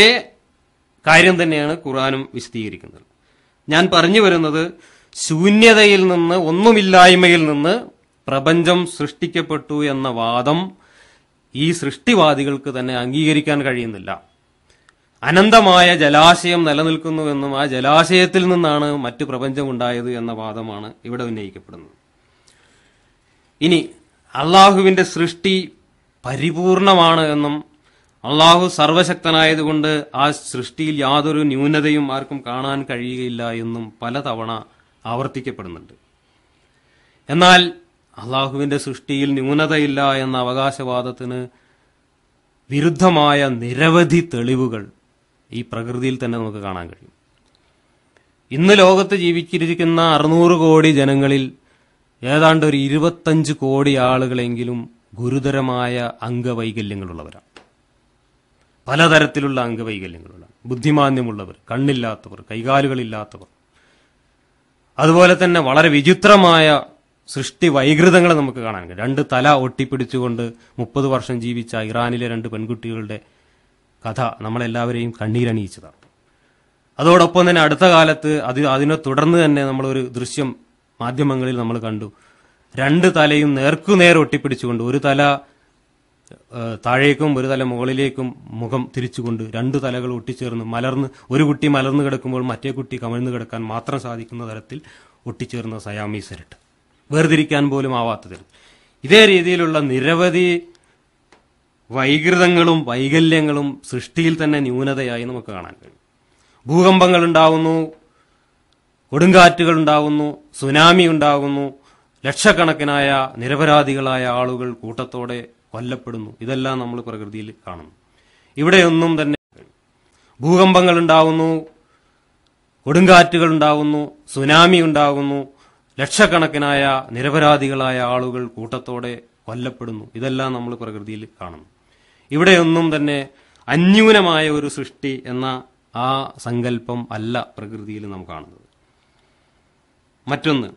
S2: കാര്യം തന്നെയാണ് ഖുർആാനും വിശദീകരിക്കുന്നത് ഞാൻ പറഞ്ഞു വരുന്നത് ശൂന്യതയിൽ നിന്ന് ഒന്നുമില്ലായ്മയിൽ നിന്ന് പ്രപഞ്ചം സൃഷ്ടിക്കപ്പെട്ടു എന്ന വാദം ഈ സൃഷ്ടിവാദികൾക്ക് തന്നെ അംഗീകരിക്കാൻ കഴിയുന്നില്ല അനന്തമായ ജലാശയം നിലനിൽക്കുന്നുവെന്നും ആ ജലാശയത്തിൽ നിന്നാണ് മറ്റു പ്രപഞ്ചം ഉണ്ടായത് എന്ന വാദമാണ് ഇവിടെ ഉന്നയിക്കപ്പെടുന്നത് ഇനി അള്ളാഹുവിന്റെ സൃഷ്ടി പരിപൂർണമാണ് എന്നും അള്ളാഹു സർവശക്തനായതുകൊണ്ട് ആ സൃഷ്ടിയിൽ യാതൊരു ന്യൂനതയും ആർക്കും കാണാൻ കഴിയുകയില്ല എന്നും പലതവണ ആവർത്തിക്കപ്പെടുന്നുണ്ട് എന്നാൽ അള്ളാഹുവിന്റെ സൃഷ്ടിയിൽ ന്യൂനതയില്ല എന്ന അവകാശവാദത്തിന് വിരുദ്ധമായ നിരവധി തെളിവുകൾ ഈ പ്രകൃതിയിൽ തന്നെ നമുക്ക് കാണാൻ കഴിയും ഇന്ന് ലോകത്ത് ജീവിച്ചിരിക്കുന്ന അറുന്നൂറ് കോടി ജനങ്ങളിൽ ഏതാണ്ട് ഒരു ഇരുപത്തഞ്ച് കോടി ആളുകളെങ്കിലും ഗുരുതരമായ അംഗവൈകല്യങ്ങളുള്ളവരാണ് പലതരത്തിലുള്ള അംഗവൈകല്യങ്ങളുള്ള ബുദ്ധിമാന്യമുള്ളവർ കണ്ണില്ലാത്തവർ കൈകാലുകളില്ലാത്തവർ അതുപോലെ തന്നെ വളരെ വിചിത്രമായ സൃഷ്ടി വൈകൃതങ്ങൾ നമുക്ക് കാണാൻ കഴിയും രണ്ട് തല ഒട്ടിപ്പിടിച്ചുകൊണ്ട് മുപ്പത് വർഷം ജീവിച്ച ഇറാനിലെ രണ്ട് പെൺകുട്ടികളുടെ കഥ നമ്മളെല്ലാവരെയും കണ്ണീരണിയിച്ചതാണ് അതോടൊപ്പം തന്നെ അടുത്ത കാലത്ത് അത് അതിനെ തുടർന്ന് തന്നെ നമ്മളൊരു ദൃശ്യം മാധ്യമങ്ങളിൽ നമ്മൾ കണ്ടു രണ്ട് തലയും നേർക്കുനേർ ഒട്ടിപ്പിടിച്ചുകൊണ്ട് ഒരു തല താഴേക്കും ഒരു തല മുകളിലേക്കും മുഖം തിരിച്ചുകൊണ്ട് രണ്ട് തലകൾ ഒട്ടിച്ചേർന്ന് മലർന്ന് ഒരു കുട്ടി മലർന്നു കിടക്കുമ്പോൾ മറ്റേ കുട്ടി കമിഴ്ന്നു കിടക്കാൻ മാത്രം സാധിക്കുന്ന തരത്തിൽ ഒട്ടിച്ചേർന്ന സയാമീസ് ഇരട്ട വേർതിരിക്കാൻ പോലും ആവാത്തതിൽ ഇതേ രീതിയിലുള്ള നിരവധി വൈകൃതങ്ങളും വൈകല്യങ്ങളും സൃഷ്ടിയിൽ തന്നെ ന്യൂനതയായി നമുക്ക് കാണാൻ കഴിയും ഭൂകമ്പങ്ങൾ ഉണ്ടാകുന്നു കൊടുങ്കാറ്റുകൾ ഉണ്ടാകുന്നു സുനാമി ഉണ്ടാകുന്നു ലക്ഷക്കണക്കിനായ നിരപരാധികളായ ആളുകൾ കൂട്ടത്തോടെ കൊല്ലപ്പെടുന്നു ഇതെല്ലാം നമ്മൾ പ്രകൃതിയിൽ കാണുന്നു ഇവിടെയൊന്നും തന്നെ ഭൂകമ്പങ്ങൾ ഉണ്ടാവുന്നു കൊടുങ്കാറ്റുകൾ ഉണ്ടാകുന്നു സുനാമി ഉണ്ടാകുന്നു ലക്ഷക്കണക്കിനായ നിരപരാധികളായ ആളുകൾ കൂട്ടത്തോടെ കൊല്ലപ്പെടുന്നു ഇതെല്ലാം നമ്മൾ പ്രകൃതിയിൽ കാണുന്നു ഇവിടെയൊന്നും തന്നെ അന്യൂനമായ ഒരു സൃഷ്ടി എന്ന ആ സങ്കല്പം അല്ല പ്രകൃതിയിൽ നാം കാണുന്നത് മറ്റൊന്ന്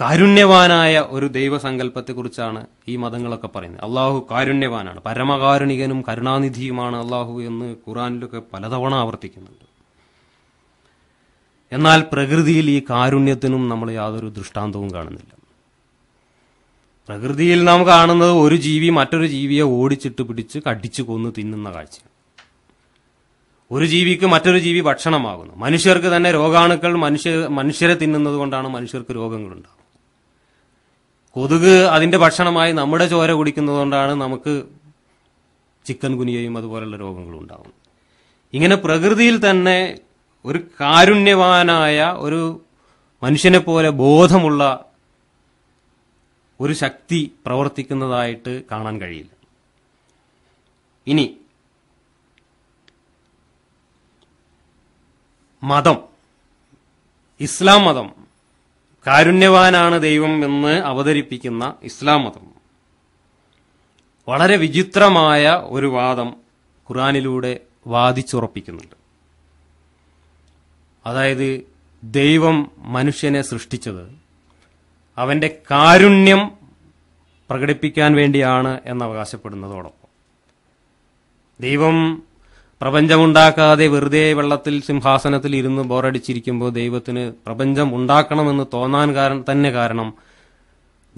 S2: കാരുണ്യവാനായ ഒരു ദൈവസങ്കല്പത്തെക്കുറിച്ചാണ് ഈ മതങ്ങളൊക്കെ പറയുന്നത് അള്ളാഹു കാരുണ്യവാനാണ് പരമകാരുണികനും കരുണാനിധിയുമാണ് അള്ളാഹു എന്ന് ഖുറാനിലൊക്കെ പലതവണ ആവർത്തിക്കുന്നുണ്ട് എന്നാൽ പ്രകൃതിയിൽ ഈ കാരുണ്യത്തിനും നമ്മൾ യാതൊരു ദൃഷ്ടാന്തവും കാണുന്നില്ല പ്രകൃതിയിൽ നാം കാണുന്നത് ഒരു ജീവി മറ്റൊരു ജീവിയെ ഓടിച്ചിട്ട് പിടിച്ച് കടിച്ചു കൊന്ന് തിന്നുന്ന കാഴ്ചയാണ് ഒരു ജീവിക്ക് മറ്റൊരു ജീവി ഭക്ഷണമാകുന്നു മനുഷ്യർക്ക് തന്നെ രോഗാണുക്കൾ മനുഷ്യ മനുഷ്യരെ തിന്നുന്നത് കൊണ്ടാണ് മനുഷ്യർക്ക് രോഗങ്ങളുണ്ടാകുന്നത് കൊതുക് അതിന്റെ ഭക്ഷണമായി നമ്മുടെ ചോര കുടിക്കുന്നതുകൊണ്ടാണ് നമുക്ക് ചിക്കൻ കുനിയയും അതുപോലുള്ള രോഗങ്ങളും ഉണ്ടാകുന്നത് ഇങ്ങനെ പ്രകൃതിയിൽ തന്നെ ഒരു കാരുണ്യവാനായ ഒരു മനുഷ്യനെ പോലെ ബോധമുള്ള ഒരു ശക്തി പ്രവർത്തിക്കുന്നതായിട്ട് കാണാൻ കഴിയില്ല ഇനി മതം ഇസ്ലാം മതം കാരുണ്യവാനാണ് ദൈവം എന്ന് അവതരിപ്പിക്കുന്ന ഇസ്ലാം മതം വളരെ വിചിത്രമായ ഒരു വാദം ഖുറാനിലൂടെ വാദിച്ചുറപ്പിക്കുന്നുണ്ട് അതായത് ദൈവം മനുഷ്യനെ സൃഷ്ടിച്ചത് അവന്റെ കാരുണ്യം പ്രകടിപ്പിക്കാൻ വേണ്ടിയാണ് എന്നവകാശപ്പെടുന്നതോടൊപ്പം ദൈവം പ്രപഞ്ചമുണ്ടാക്കാതെ വെറുതെ വെള്ളത്തിൽ സിംഹാസനത്തിൽ ഇരുന്ന് ബോറടിച്ചിരിക്കുമ്പോൾ ദൈവത്തിന് പ്രപഞ്ചം ഉണ്ടാക്കണമെന്ന് തോന്നാൻ കാരണം തന്നെ കാരണം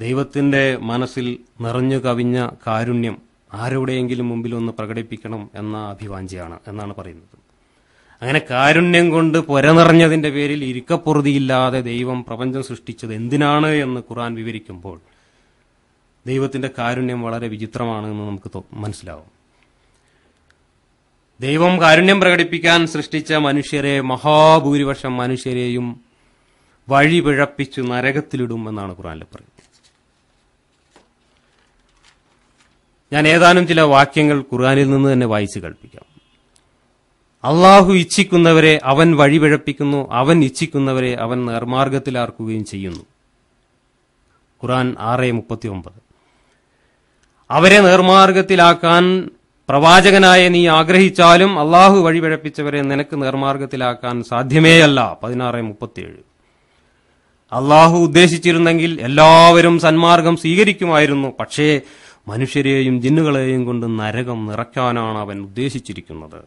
S2: ദൈവത്തിൻ്റെ മനസ്സിൽ നിറഞ്ഞു കവിഞ്ഞ കാരുണ്യം ആരോടെയെങ്കിലും മുമ്പിൽ ഒന്ന് പ്രകടിപ്പിക്കണം എന്ന അഭിവാഞ്ചിയാണ് എന്നാണ് പറയുന്നത് അങ്ങനെ കാരുണ്യം കൊണ്ട് നിറഞ്ഞതിന്റെ പേരിൽ ഇരിക്കപ്പൊറുതിയില്ലാതെ ദൈവം പ്രപഞ്ചം സൃഷ്ടിച്ചത് എന്തിനാണ് എന്ന് ഖുറാൻ വിവരിക്കുമ്പോൾ ദൈവത്തിൻ്റെ കാരുണ്യം വളരെ വിചിത്രമാണ് എന്ന് നമുക്ക് മനസ്സിലാവും ദൈവം കാരുണ്യം പ്രകടിപ്പിക്കാൻ സൃഷ്ടിച്ച മനുഷ്യരെ മഹാഭൂരിപക്ഷം മനുഷ്യരെയും വഴിപിഴപ്പിച്ചു നരകത്തിലിടും എന്നാണ് ഖുറാനിൽ പറയുന്നത് ഞാൻ ഏതാനും ചില വാക്യങ്ങൾ ഖുറാനിൽ നിന്ന് തന്നെ വായിച്ചു കൽപ്പിക്കാം അള്ളാഹു ഇച്ഛിക്കുന്നവരെ അവൻ വഴിപിഴപ്പിക്കുന്നു അവൻ ഇച്ഛിക്കുന്നവരെ അവൻ നിർമാർഗത്തിലാർക്കുകയും ചെയ്യുന്നു ഖുറാൻ ആറ് മുപ്പത്തി ഒമ്പത് അവരെ നിർമാർഗത്തിലാക്കാൻ പ്രവാചകനായ നീ ആഗ്രഹിച്ചാലും അള്ളാഹു വഴിപഴപ്പിച്ചവരെ നിനക്ക് നേർമാർഗത്തിലാക്കാൻ സാധ്യമേയല്ല പതിനാറ് മുപ്പത്തിയേഴ് അള്ളാഹു ഉദ്ദേശിച്ചിരുന്നെങ്കിൽ എല്ലാവരും സന്മാർഗം സ്വീകരിക്കുമായിരുന്നു പക്ഷേ മനുഷ്യരെയും ജിന്നുകളെയും കൊണ്ട് നരകം നിറയ്ക്കാനാണ് അവൻ ഉദ്ദേശിച്ചിരിക്കുന്നത്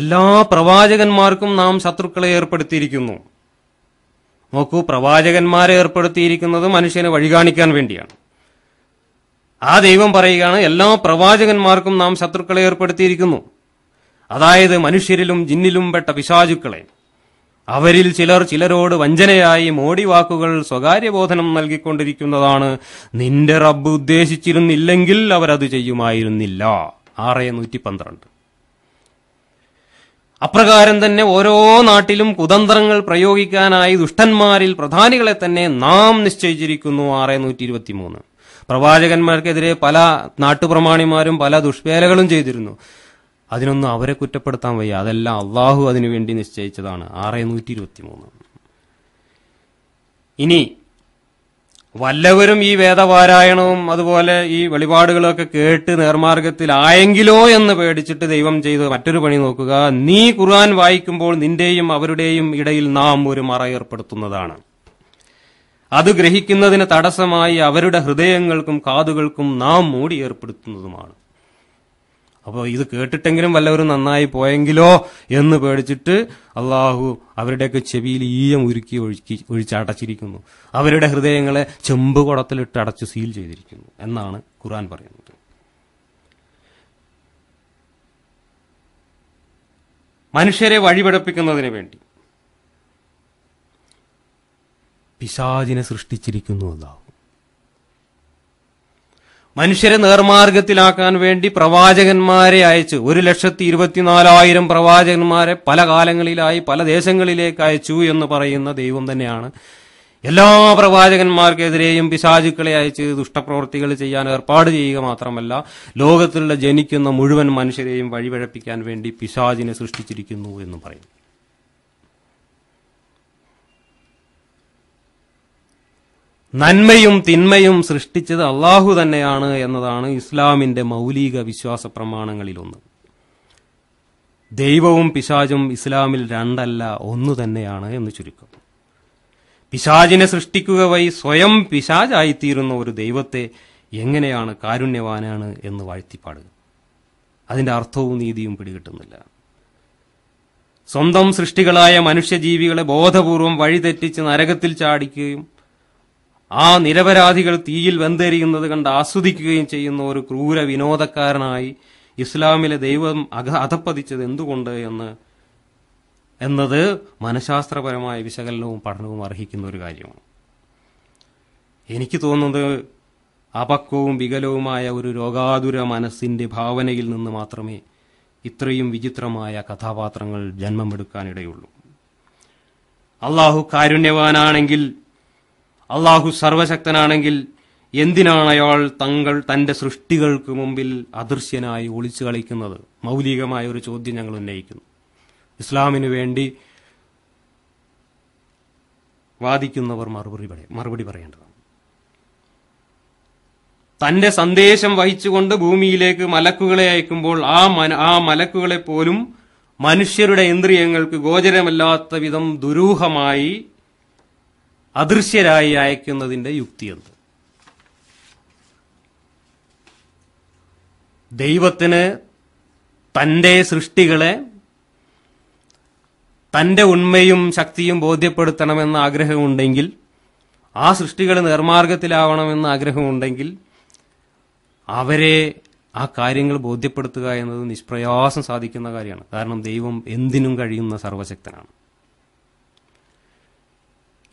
S2: എല്ലാ പ്രവാചകന്മാർക്കും നാം ശത്രുക്കളെ ഏർപ്പെടുത്തിയിരിക്കുന്നു നോക്കൂ പ്രവാചകന്മാരെ ഏർപ്പെടുത്തിയിരിക്കുന്നത് മനുഷ്യനെ വഴി കാണിക്കാൻ വേണ്ടിയാണ് ആ ദൈവം പറയുകയാണ് എല്ലാ പ്രവാചകന്മാർക്കും നാം ശത്രുക്കളെ ഏർപ്പെടുത്തിയിരിക്കുന്നു അതായത് മനുഷ്യരിലും ജിന്നിലും പെട്ട പിശാചുക്കളെ അവരിൽ ചിലർ ചിലരോട് വഞ്ചനയായി മോടിവാക്കുകൾ സ്വകാര്യബോധനം നൽകിക്കൊണ്ടിരിക്കുന്നതാണ് നിന്റെ റബ്ബ് ഉദ്ദേശിച്ചിരുന്നില്ലെങ്കിൽ അവരത് ചെയ്യുമായിരുന്നില്ല ആറ് നൂറ്റി പന്ത്രണ്ട് അപ്രകാരം തന്നെ ഓരോ നാട്ടിലും കുതന്ത്രങ്ങൾ പ്രയോഗിക്കാനായി ദുഷ്ടന്മാരിൽ പ്രധാനികളെ തന്നെ നാം നിശ്ചയിച്ചിരിക്കുന്നു ആറ് നൂറ്റി ഇരുപത്തിമൂന്ന് പ്രവാചകന്മാർക്കെതിരെ പല നാട്ടുപ്രമാണിമാരും പല ദുഷ്വേലകളും ചെയ്തിരുന്നു അതിനൊന്നും അവരെ കുറ്റപ്പെടുത്താൻ വയ്യ അതെല്ലാം അള്ളാഹു അതിനുവേണ്ടി നിശ്ചയിച്ചതാണ് ആറ് നൂറ്റി മൂന്ന് ഇനി വല്ലവരും ഈ വേദപാരായണവും അതുപോലെ ഈ വെളിപാടുകളൊക്കെ കേട്ട് നേർമാർഗത്തിലായെങ്കിലോ എന്ന് പേടിച്ചിട്ട് ദൈവം ചെയ്ത് മറ്റൊരു പണി നോക്കുക നീ ഖുർആൻ വായിക്കുമ്പോൾ നിന്റെയും അവരുടെയും ഇടയിൽ നാം ഒരു മറ ഏർപ്പെടുത്തുന്നതാണ് അത് ഗ്രഹിക്കുന്നതിന് തടസ്സമായി അവരുടെ ഹൃദയങ്ങൾക്കും കാതുകൾക്കും നാം മൂടി ഏർപ്പെടുത്തുന്നതുമാണ് അപ്പോൾ ഇത് കേട്ടിട്ടെങ്കിലും വല്ലവരും നന്നായി പോയെങ്കിലോ എന്ന് പേടിച്ചിട്ട് അള്ളാഹു അവരുടെയൊക്കെ ചെവിയിൽ ഈയം ഉരുക്കി ഒഴുക്കി ഒഴിച്ചടച്ചിരിക്കുന്നു അവരുടെ ഹൃദയങ്ങളെ ചെമ്പ് കുടത്തിലിട്ട് അടച്ച് സീൽ ചെയ്തിരിക്കുന്നു എന്നാണ് ഖുറാൻ പറയുന്നത് മനുഷ്യരെ വഴിപഠപ്പിക്കുന്നതിന് വേണ്ടി പിശാചിനെ സൃഷ്ടിച്ചിരിക്കുന്നു അല്ലാഹു മനുഷ്യരെ നേർമാർഗത്തിലാക്കാൻ വേണ്ടി പ്രവാചകന്മാരെ അയച്ചു ഒരു ലക്ഷത്തി ഇരുപത്തിനാലായിരം പ്രവാചകന്മാരെ പല കാലങ്ങളിലായി പല ദേശങ്ങളിലേക്ക് അയച്ചു എന്ന് പറയുന്ന ദൈവം തന്നെയാണ് എല്ലാ പ്രവാചകന്മാർക്കെതിരെയും പിശാചുക്കളെ അയച്ച് ദുഷ്ടപ്രവൃത്തികൾ ചെയ്യാൻ ഏർപ്പാട് ചെയ്യുക മാത്രമല്ല ലോകത്തിലുള്ള ജനിക്കുന്ന മുഴുവൻ മനുഷ്യരെയും വഴിപഴപ്പിക്കാൻ വേണ്ടി പിശാചിനെ സൃഷ്ടിച്ചിരിക്കുന്നു എന്ന് പറയുന്നു നന്മയും തിന്മയും സൃഷ്ടിച്ചത് അള്ളാഹു തന്നെയാണ് എന്നതാണ് ഇസ്ലാമിന്റെ മൗലിക വിശ്വാസ പ്രമാണങ്ങളിലൊന്ന് ദൈവവും പിശാചും ഇസ്ലാമിൽ രണ്ടല്ല ഒന്നു തന്നെയാണ് എന്ന് ചുരുക്കം പിശാചിനെ സൃഷ്ടിക്കുക വഴി സ്വയം പിശാചായിത്തീരുന്ന ഒരു ദൈവത്തെ എങ്ങനെയാണ് കാരുണ്യവാനാണ് എന്ന് വാഴ്ത്തിപ്പാടുക അതിന്റെ അർത്ഥവും നീതിയും പിടികിട്ടുന്നില്ല സ്വന്തം സൃഷ്ടികളായ മനുഷ്യജീവികളെ ബോധപൂർവം വഴിതെറ്റിച്ച് നരകത്തിൽ ചാടിക്കുകയും ആ നിരപരാധികൾ തീയിൽ വെന്തെരിയുന്നത് കണ്ട് ആസ്വദിക്കുകയും ചെയ്യുന്ന ഒരു ക്രൂര വിനോദക്കാരനായി ഇസ്ലാമിലെ ദൈവം അക അധപ്പതിച്ചത് എന്തുകൊണ്ട് എന്ന് എന്നത് മനഃശാസ്ത്രപരമായ വിശകലനവും പഠനവും അർഹിക്കുന്ന ഒരു കാര്യമാണ് എനിക്ക് തോന്നുന്നത് അപക്വവും വികലവുമായ ഒരു രോഗാതുര മനസ്സിൻ്റെ ഭാവനയിൽ നിന്ന് മാത്രമേ ഇത്രയും വിചിത്രമായ കഥാപാത്രങ്ങൾ ജന്മമെടുക്കാനിടയുള്ളൂ അള്ളാഹു കാരുണ്യവാനാണെങ്കിൽ അള്ളാഹു സർവശക്തനാണെങ്കിൽ എന്തിനാണ് അയാൾ തങ്ങൾ തന്റെ സൃഷ്ടികൾക്ക് മുമ്പിൽ അദൃശ്യനായി ഒളിച്ചു കളിക്കുന്നത് മൗലികമായ ഒരു ചോദ്യം ഞങ്ങൾ ഉന്നയിക്കുന്നു ഇസ്ലാമിനു വേണ്ടി വാദിക്കുന്നവർ മറുപടി മറുപടി പറയേണ്ടതാണ് തന്റെ സന്ദേശം വഹിച്ചുകൊണ്ട് ഭൂമിയിലേക്ക് മലക്കുകളെ അയക്കുമ്പോൾ ആ ആ മലക്കുകളെ പോലും മനുഷ്യരുടെ ഇന്ദ്രിയങ്ങൾക്ക് ഗോചരമല്ലാത്ത വിധം ദുരൂഹമായി അദൃശ്യരായി യുക്തി യുക്തിയെന്ന് ദൈവത്തിന് തന്റെ സൃഷ്ടികളെ തന്റെ ഉണ്മയും ശക്തിയും ബോധ്യപ്പെടുത്തണമെന്ന ആഗ്രഹമുണ്ടെങ്കിൽ ആ സൃഷ്ടികൾ നിർമാർഗത്തിലാവണമെന്ന് ആഗ്രഹമുണ്ടെങ്കിൽ അവരെ ആ കാര്യങ്ങൾ ബോധ്യപ്പെടുത്തുക എന്നത് നിഷ്പ്രയാസം സാധിക്കുന്ന കാര്യമാണ് കാരണം ദൈവം എന്തിനും കഴിയുന്ന സർവശക്തനാണ്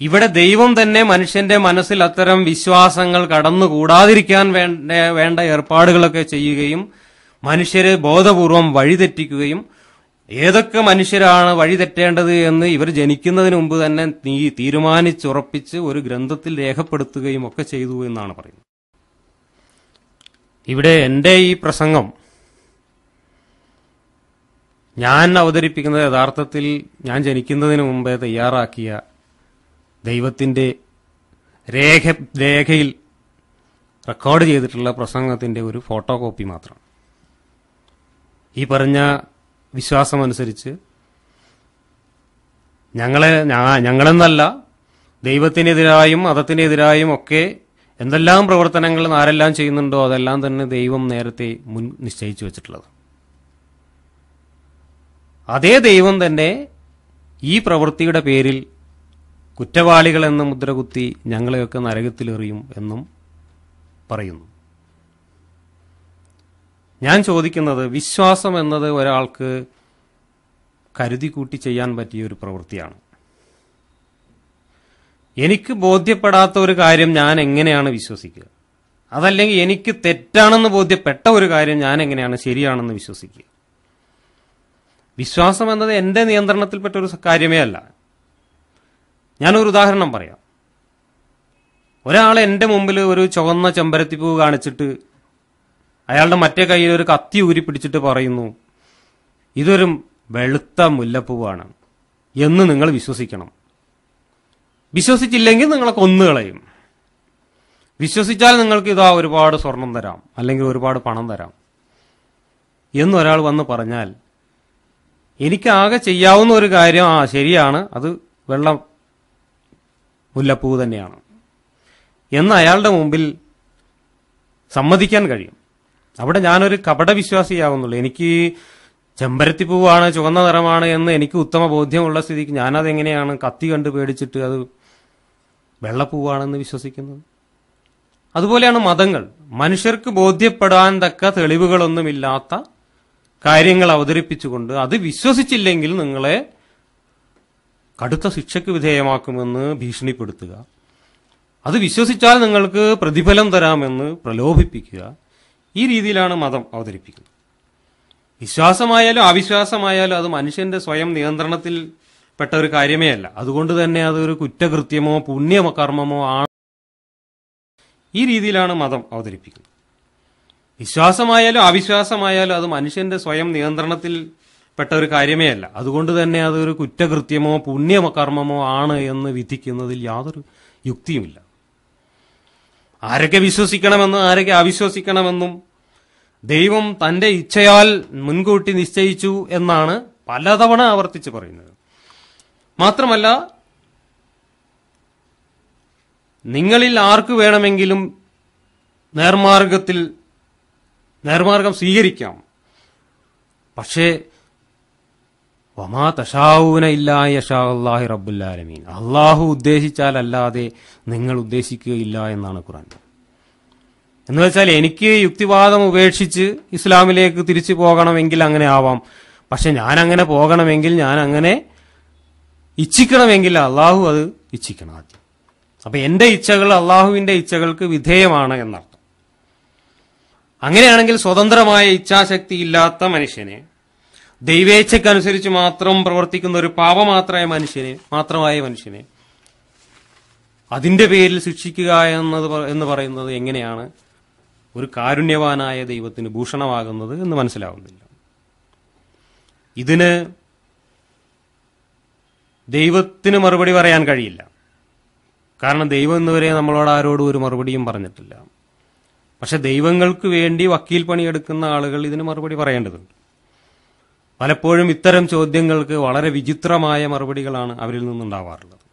S2: ഇവിടെ ദൈവം തന്നെ മനുഷ്യന്റെ മനസ്സിൽ അത്തരം വിശ്വാസങ്ങൾ കടന്നുകൂടാതിരിക്കാൻ വേണ്ട വേണ്ട ഏർപ്പാടുകളൊക്കെ ചെയ്യുകയും മനുഷ്യരെ ബോധപൂർവം വഴിതെറ്റിക്കുകയും ഏതൊക്കെ മനുഷ്യരാണ് വഴിതെറ്റേണ്ടത് എന്ന് ഇവർ ജനിക്കുന്നതിന് മുമ്പ് തന്നെ നീ തീരുമാനിച്ചുറപ്പിച്ച് ഒരു ഗ്രന്ഥത്തിൽ രേഖപ്പെടുത്തുകയും ഒക്കെ ചെയ്തു എന്നാണ് പറയുന്നത് ഇവിടെ എൻ്റെ ഈ പ്രസംഗം ഞാൻ അവതരിപ്പിക്കുന്നത് യഥാർത്ഥത്തിൽ ഞാൻ ജനിക്കുന്നതിന് മുമ്പേ തയ്യാറാക്കിയ ദൈവത്തിൻ്റെ രേഖ രേഖയിൽ റെക്കോർഡ് ചെയ്തിട്ടുള്ള പ്രസംഗത്തിൻ്റെ ഒരു ഫോട്ടോ കോപ്പി മാത്രം ഈ പറഞ്ഞ വിശ്വാസമനുസരിച്ച് ഞങ്ങളെ ഞങ്ങളെന്നല്ല ദൈവത്തിനെതിരായും മതത്തിനെതിരായും ഒക്കെ എന്തെല്ലാം പ്രവർത്തനങ്ങൾ ആരെല്ലാം ചെയ്യുന്നുണ്ടോ അതെല്ലാം തന്നെ ദൈവം നേരത്തെ മുൻ നിശ്ചയിച്ചു വെച്ചിട്ടുള്ളത് അതേ ദൈവം തന്നെ ഈ പ്രവൃത്തിയുടെ പേരിൽ കുറ്റവാളികൾ എന്ന മുദ്രകുത്തി ഞങ്ങളെയൊക്കെ നരകത്തിലെറിയും എന്നും പറയുന്നു ഞാൻ ചോദിക്കുന്നത് വിശ്വാസം എന്നത് ഒരാൾക്ക് കരുതി കൂട്ടി ചെയ്യാൻ പറ്റിയ ഒരു പ്രവൃത്തിയാണ് എനിക്ക് ബോധ്യപ്പെടാത്ത ഒരു കാര്യം ഞാൻ എങ്ങനെയാണ് വിശ്വസിക്കുക അതല്ലെങ്കിൽ എനിക്ക് തെറ്റാണെന്ന് ബോധ്യപ്പെട്ട ഒരു കാര്യം ഞാൻ എങ്ങനെയാണ് ശരിയാണെന്ന് വിശ്വസിക്കുക വിശ്വാസം എന്നത് എന്റെ നിയന്ത്രണത്തിൽപ്പെട്ട ഒരു കാര്യമേ അല്ല ഞാനൊരു ഉദാഹരണം പറയാം ഒരാൾ എൻ്റെ മുമ്പിൽ ഒരു ചുവന്ന ചെമ്പരത്തിപ്പൂ കാണിച്ചിട്ട് അയാളുടെ മറ്റേ കയ്യിൽ ഒരു കത്തി ഊരി പിടിച്ചിട്ട് പറയുന്നു ഇതൊരു വെളുത്ത മുല്ലപ്പൂവാണ് എന്ന് നിങ്ങൾ വിശ്വസിക്കണം വിശ്വസിച്ചില്ലെങ്കിൽ നിങ്ങളെ കൊന്നുകളയും വിശ്വസിച്ചാൽ നിങ്ങൾക്ക് ഇതാ ഒരുപാട് സ്വർണം തരാം അല്ലെങ്കിൽ ഒരുപാട് പണം തരാം എന്നൊരാൾ വന്ന് പറഞ്ഞാൽ എനിക്കാകെ ചെയ്യാവുന്ന ഒരു കാര്യം ആ ശരിയാണ് അത് വെള്ളം മുല്ലപ്പൂ തന്നെയാണ് എന്ന് അയാളുടെ മുമ്പിൽ സമ്മതിക്കാൻ കഴിയും അവിടെ ഞാനൊരു വിശ്വാസിയാവുന്നുള്ളൂ എനിക്ക് പൂവാണ് ചുവന്ന നിറമാണ് എന്ന് എനിക്ക് ഉത്തമ ബോധ്യമുള്ള സ്ഥിതിക്ക് ഞാനതെങ്ങനെയാണ് കത്തി കണ്ട് പേടിച്ചിട്ട് അത് വെള്ളപ്പൂവാണെന്ന് വിശ്വസിക്കുന്നത് അതുപോലെയാണ് മതങ്ങൾ മനുഷ്യർക്ക് ബോധ്യപ്പെടാൻ തക്ക തെളിവുകളൊന്നുമില്ലാത്ത കാര്യങ്ങൾ അവതരിപ്പിച്ചുകൊണ്ട് അത് വിശ്വസിച്ചില്ലെങ്കിൽ നിങ്ങളെ കടുത്ത ശിക്ഷയ്ക്ക് വിധേയമാക്കുമെന്ന് ഭീഷണിപ്പെടുത്തുക അത് വിശ്വസിച്ചാൽ നിങ്ങൾക്ക് പ്രതിഫലം തരാമെന്ന് പ്രലോഭിപ്പിക്കുക ഈ രീതിയിലാണ് മതം അവതരിപ്പിക്കുന്നത് വിശ്വാസമായാലും അവിശ്വാസമായാലും അത് മനുഷ്യന്റെ സ്വയം നിയന്ത്രണത്തിൽ പെട്ട ഒരു കാര്യമേ അല്ല അതുകൊണ്ട് തന്നെ അതൊരു കുറ്റകൃത്യമോ പുണ്യകർമ്മമോ ആണ് ഈ രീതിയിലാണ് മതം അവതരിപ്പിക്കുന്നത് വിശ്വാസമായാലും അവിശ്വാസമായാലും അത് മനുഷ്യന്റെ സ്വയം നിയന്ത്രണത്തിൽ പെട്ട ഒരു കാര്യമേ അല്ല അതുകൊണ്ട് തന്നെ അതൊരു കുറ്റകൃത്യമോ പുണ്യകർമ്മമോ ആണ് എന്ന് വിധിക്കുന്നതിൽ യാതൊരു യുക്തിയുമില്ല ആരൊക്കെ വിശ്വസിക്കണമെന്നും ആരൊക്കെ അവിശ്വസിക്കണമെന്നും ദൈവം തന്റെ ഇച്ഛയാൽ മുൻകൂട്ടി നിശ്ചയിച്ചു എന്നാണ് പലതവണ ആവർത്തിച്ച് പറയുന്നത് മാത്രമല്ല നിങ്ങളിൽ ആർക്ക് വേണമെങ്കിലും നേർമാർഗത്തിൽ നേർമാർഗം സ്വീകരിക്കാം പക്ഷേ വമാ ഉദ്ദേശിച്ചാൽ അല്ലാതെ ഉദ്ദേശിച്ചാലല്ലാതെ നിങ്ങൾ ഉദ്ദേശിക്കുകയില്ല എന്നാണ് ഖുറാൻ എന്ന് വെച്ചാൽ എനിക്ക് യുക്തിവാദം ഉപേക്ഷിച്ച് ഇസ്ലാമിലേക്ക് തിരിച്ചു പോകണമെങ്കിൽ അങ്ങനെ ആവാം പക്ഷെ ഞാൻ അങ്ങനെ പോകണമെങ്കിൽ ഞാൻ അങ്ങനെ ഇച്ഛിക്കണമെങ്കിൽ അള്ളാഹു അത് ഇച്ഛിക്കണം ആദ്യം അപ്പൊ എന്റെ ഇച്ഛകൾ അള്ളാഹുവിന്റെ ഇച്ഛകൾക്ക് വിധേയമാണ് എന്നർത്ഥം അങ്ങനെയാണെങ്കിൽ സ്വതന്ത്രമായ ഇച്ഛാശക്തി ഇല്ലാത്ത മനുഷ്യനെ ദൈവേച്ഛക്കനുസരിച്ച് മാത്രം പ്രവർത്തിക്കുന്ന ഒരു പാപമാത്രമായ മനുഷ്യനെ മാത്രമായ മനുഷ്യനെ അതിന്റെ പേരിൽ ശിക്ഷിക്കുക എന്നത് എന്ന് പറയുന്നത് എങ്ങനെയാണ് ഒരു കാരുണ്യവാനായ ദൈവത്തിന് ഭൂഷണമാകുന്നത് എന്ന് മനസ്സിലാവുന്നില്ല ഇതിന് ദൈവത്തിന് മറുപടി പറയാൻ കഴിയില്ല കാരണം ദൈവം ഇന്നുവരെ നമ്മളോട് ആരോടും ഒരു മറുപടിയും പറഞ്ഞിട്ടില്ല പക്ഷെ ദൈവങ്ങൾക്ക് വേണ്ടി വക്കീൽ പണിയെടുക്കുന്ന ആളുകൾ ഇതിന് മറുപടി പറയേണ്ടതുണ്ട് പലപ്പോഴും ഇത്തരം ചോദ്യങ്ങൾക്ക് വളരെ വിചിത്രമായ മറുപടികളാണ് അവരിൽ നിന്നുണ്ടാവാറുള്ളത്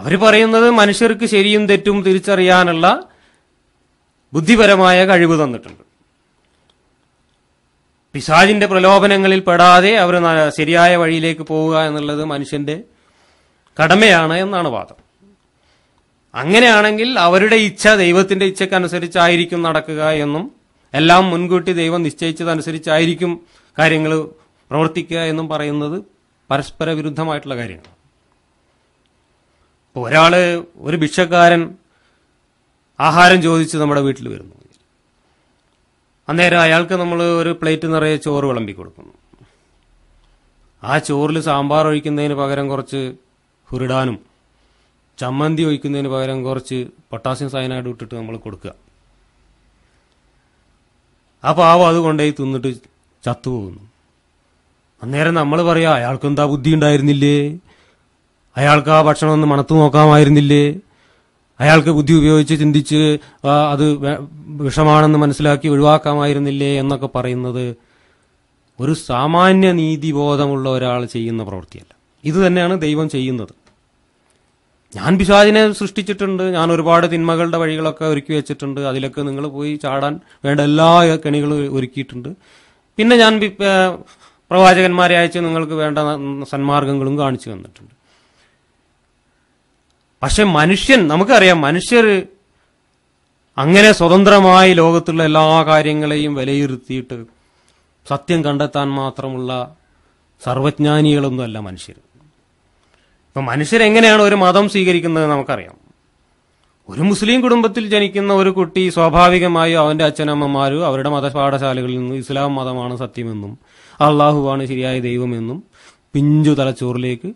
S2: അവർ പറയുന്നത് മനുഷ്യർക്ക് ശരിയും തെറ്റും തിരിച്ചറിയാനുള്ള ബുദ്ധിപരമായ കഴിവ് തന്നിട്ടുണ്ട് പിശാജിന്റെ പ്രലോഭനങ്ങളിൽ പെടാതെ അവർ ശരിയായ വഴിയിലേക്ക് പോവുക എന്നുള്ളത് മനുഷ്യന്റെ കടമയാണ് എന്നാണ് വാദം അങ്ങനെയാണെങ്കിൽ അവരുടെ ഇച്ഛ ദൈവത്തിന്റെ ഇച്ഛക്കനുസരിച്ചായിരിക്കും നടക്കുക എന്നും എല്ലാം മുൻകൂട്ടി ദൈവം നിശ്ചയിച്ചതനുസരിച്ചായിരിക്കും കാര്യങ്ങൾ പ്രവർത്തിക്കുക എന്നും പറയുന്നത് പരസ്പര വിരുദ്ധമായിട്ടുള്ള കാര്യങ്ങൾ ഇപ്പോൾ ഒരാൾ ഒരു ഭിക്ഷക്കാരൻ ആഹാരം ചോദിച്ച് നമ്മുടെ വീട്ടിൽ വരുന്നു അന്നേരം അയാൾക്ക് നമ്മൾ ഒരു പ്ലേറ്റ് നിറയെ ചോറ് വിളമ്പി കൊടുക്കുന്നു ആ ചോറിൽ സാമ്പാർ ഒഴിക്കുന്നതിന് പകരം കുറച്ച് ഹുരിടാനും ചമ്മന്തി ഒഴിക്കുന്നതിന് പകരം കുറച്ച് പൊട്ടാസ്യം സയനൈഡ് ഇട്ടിട്ട് നമ്മൾ കൊടുക്കുക ആ പാവം അത് കൊണ്ടുപോയി തിന്നിട്ട് ചത്തുപോകുന്നു അന്നേരം നമ്മൾ പറയാം അയാൾക്ക് എന്താ ബുദ്ധി ഉണ്ടായിരുന്നില്ലേ അയാൾക്ക് ആ ഭക്ഷണം ഒന്ന് മണത്ത് നോക്കാമായിരുന്നില്ലേ അയാൾക്ക് ബുദ്ധി ഉപയോഗിച്ച് ചിന്തിച്ച് അത് വിഷമാണെന്ന് മനസ്സിലാക്കി ഒഴിവാക്കാമായിരുന്നില്ലേ എന്നൊക്കെ പറയുന്നത് ഒരു സാമാന്യ നീതിബോധമുള്ള ഒരാൾ ചെയ്യുന്ന പ്രവൃത്തിയല്ല ഇത് തന്നെയാണ് ദൈവം ചെയ്യുന്നത് ഞാൻ പിശാചിനെ സൃഷ്ടിച്ചിട്ടുണ്ട് ഞാൻ ഒരുപാട് തിന്മകളുടെ വഴികളൊക്കെ ഒരുക്കി വെച്ചിട്ടുണ്ട് അതിലൊക്കെ നിങ്ങൾ പോയി ചാടാൻ വേണ്ട എല്ലാ കെണികളും ഒരുക്കിയിട്ടുണ്ട് പിന്നെ ഞാൻ പ്രവാചകന്മാരെ അയച്ച് നിങ്ങൾക്ക് വേണ്ട സന്മാർഗങ്ങളും കാണിച്ചു തന്നിട്ടുണ്ട് പക്ഷെ മനുഷ്യൻ നമുക്കറിയാം മനുഷ്യർ അങ്ങനെ സ്വതന്ത്രമായി ലോകത്തുള്ള എല്ലാ കാര്യങ്ങളെയും വിലയിരുത്തിയിട്ട് സത്യം കണ്ടെത്താൻ മാത്രമുള്ള സർവജ്ഞാനികളൊന്നുമല്ല മനുഷ്യർ ഇപ്പൊ മനുഷ്യരെങ്ങനെയാണ് ഒരു മതം സ്വീകരിക്കുന്നത് നമുക്കറിയാം ഒരു മുസ്ലിം കുടുംബത്തിൽ ജനിക്കുന്ന ഒരു കുട്ടി സ്വാഭാവികമായും അവന്റെ അച്ഛനമ്മമാരും അവരുടെ മതപാഠശാലകളിൽ നിന്നും ഇസ്ലാം മതമാണ് സത്യമെന്നും അള്ളാഹുവാണ് ശരിയായ ദൈവമെന്നും പിഞ്ചു തലച്ചോറിലേക്ക്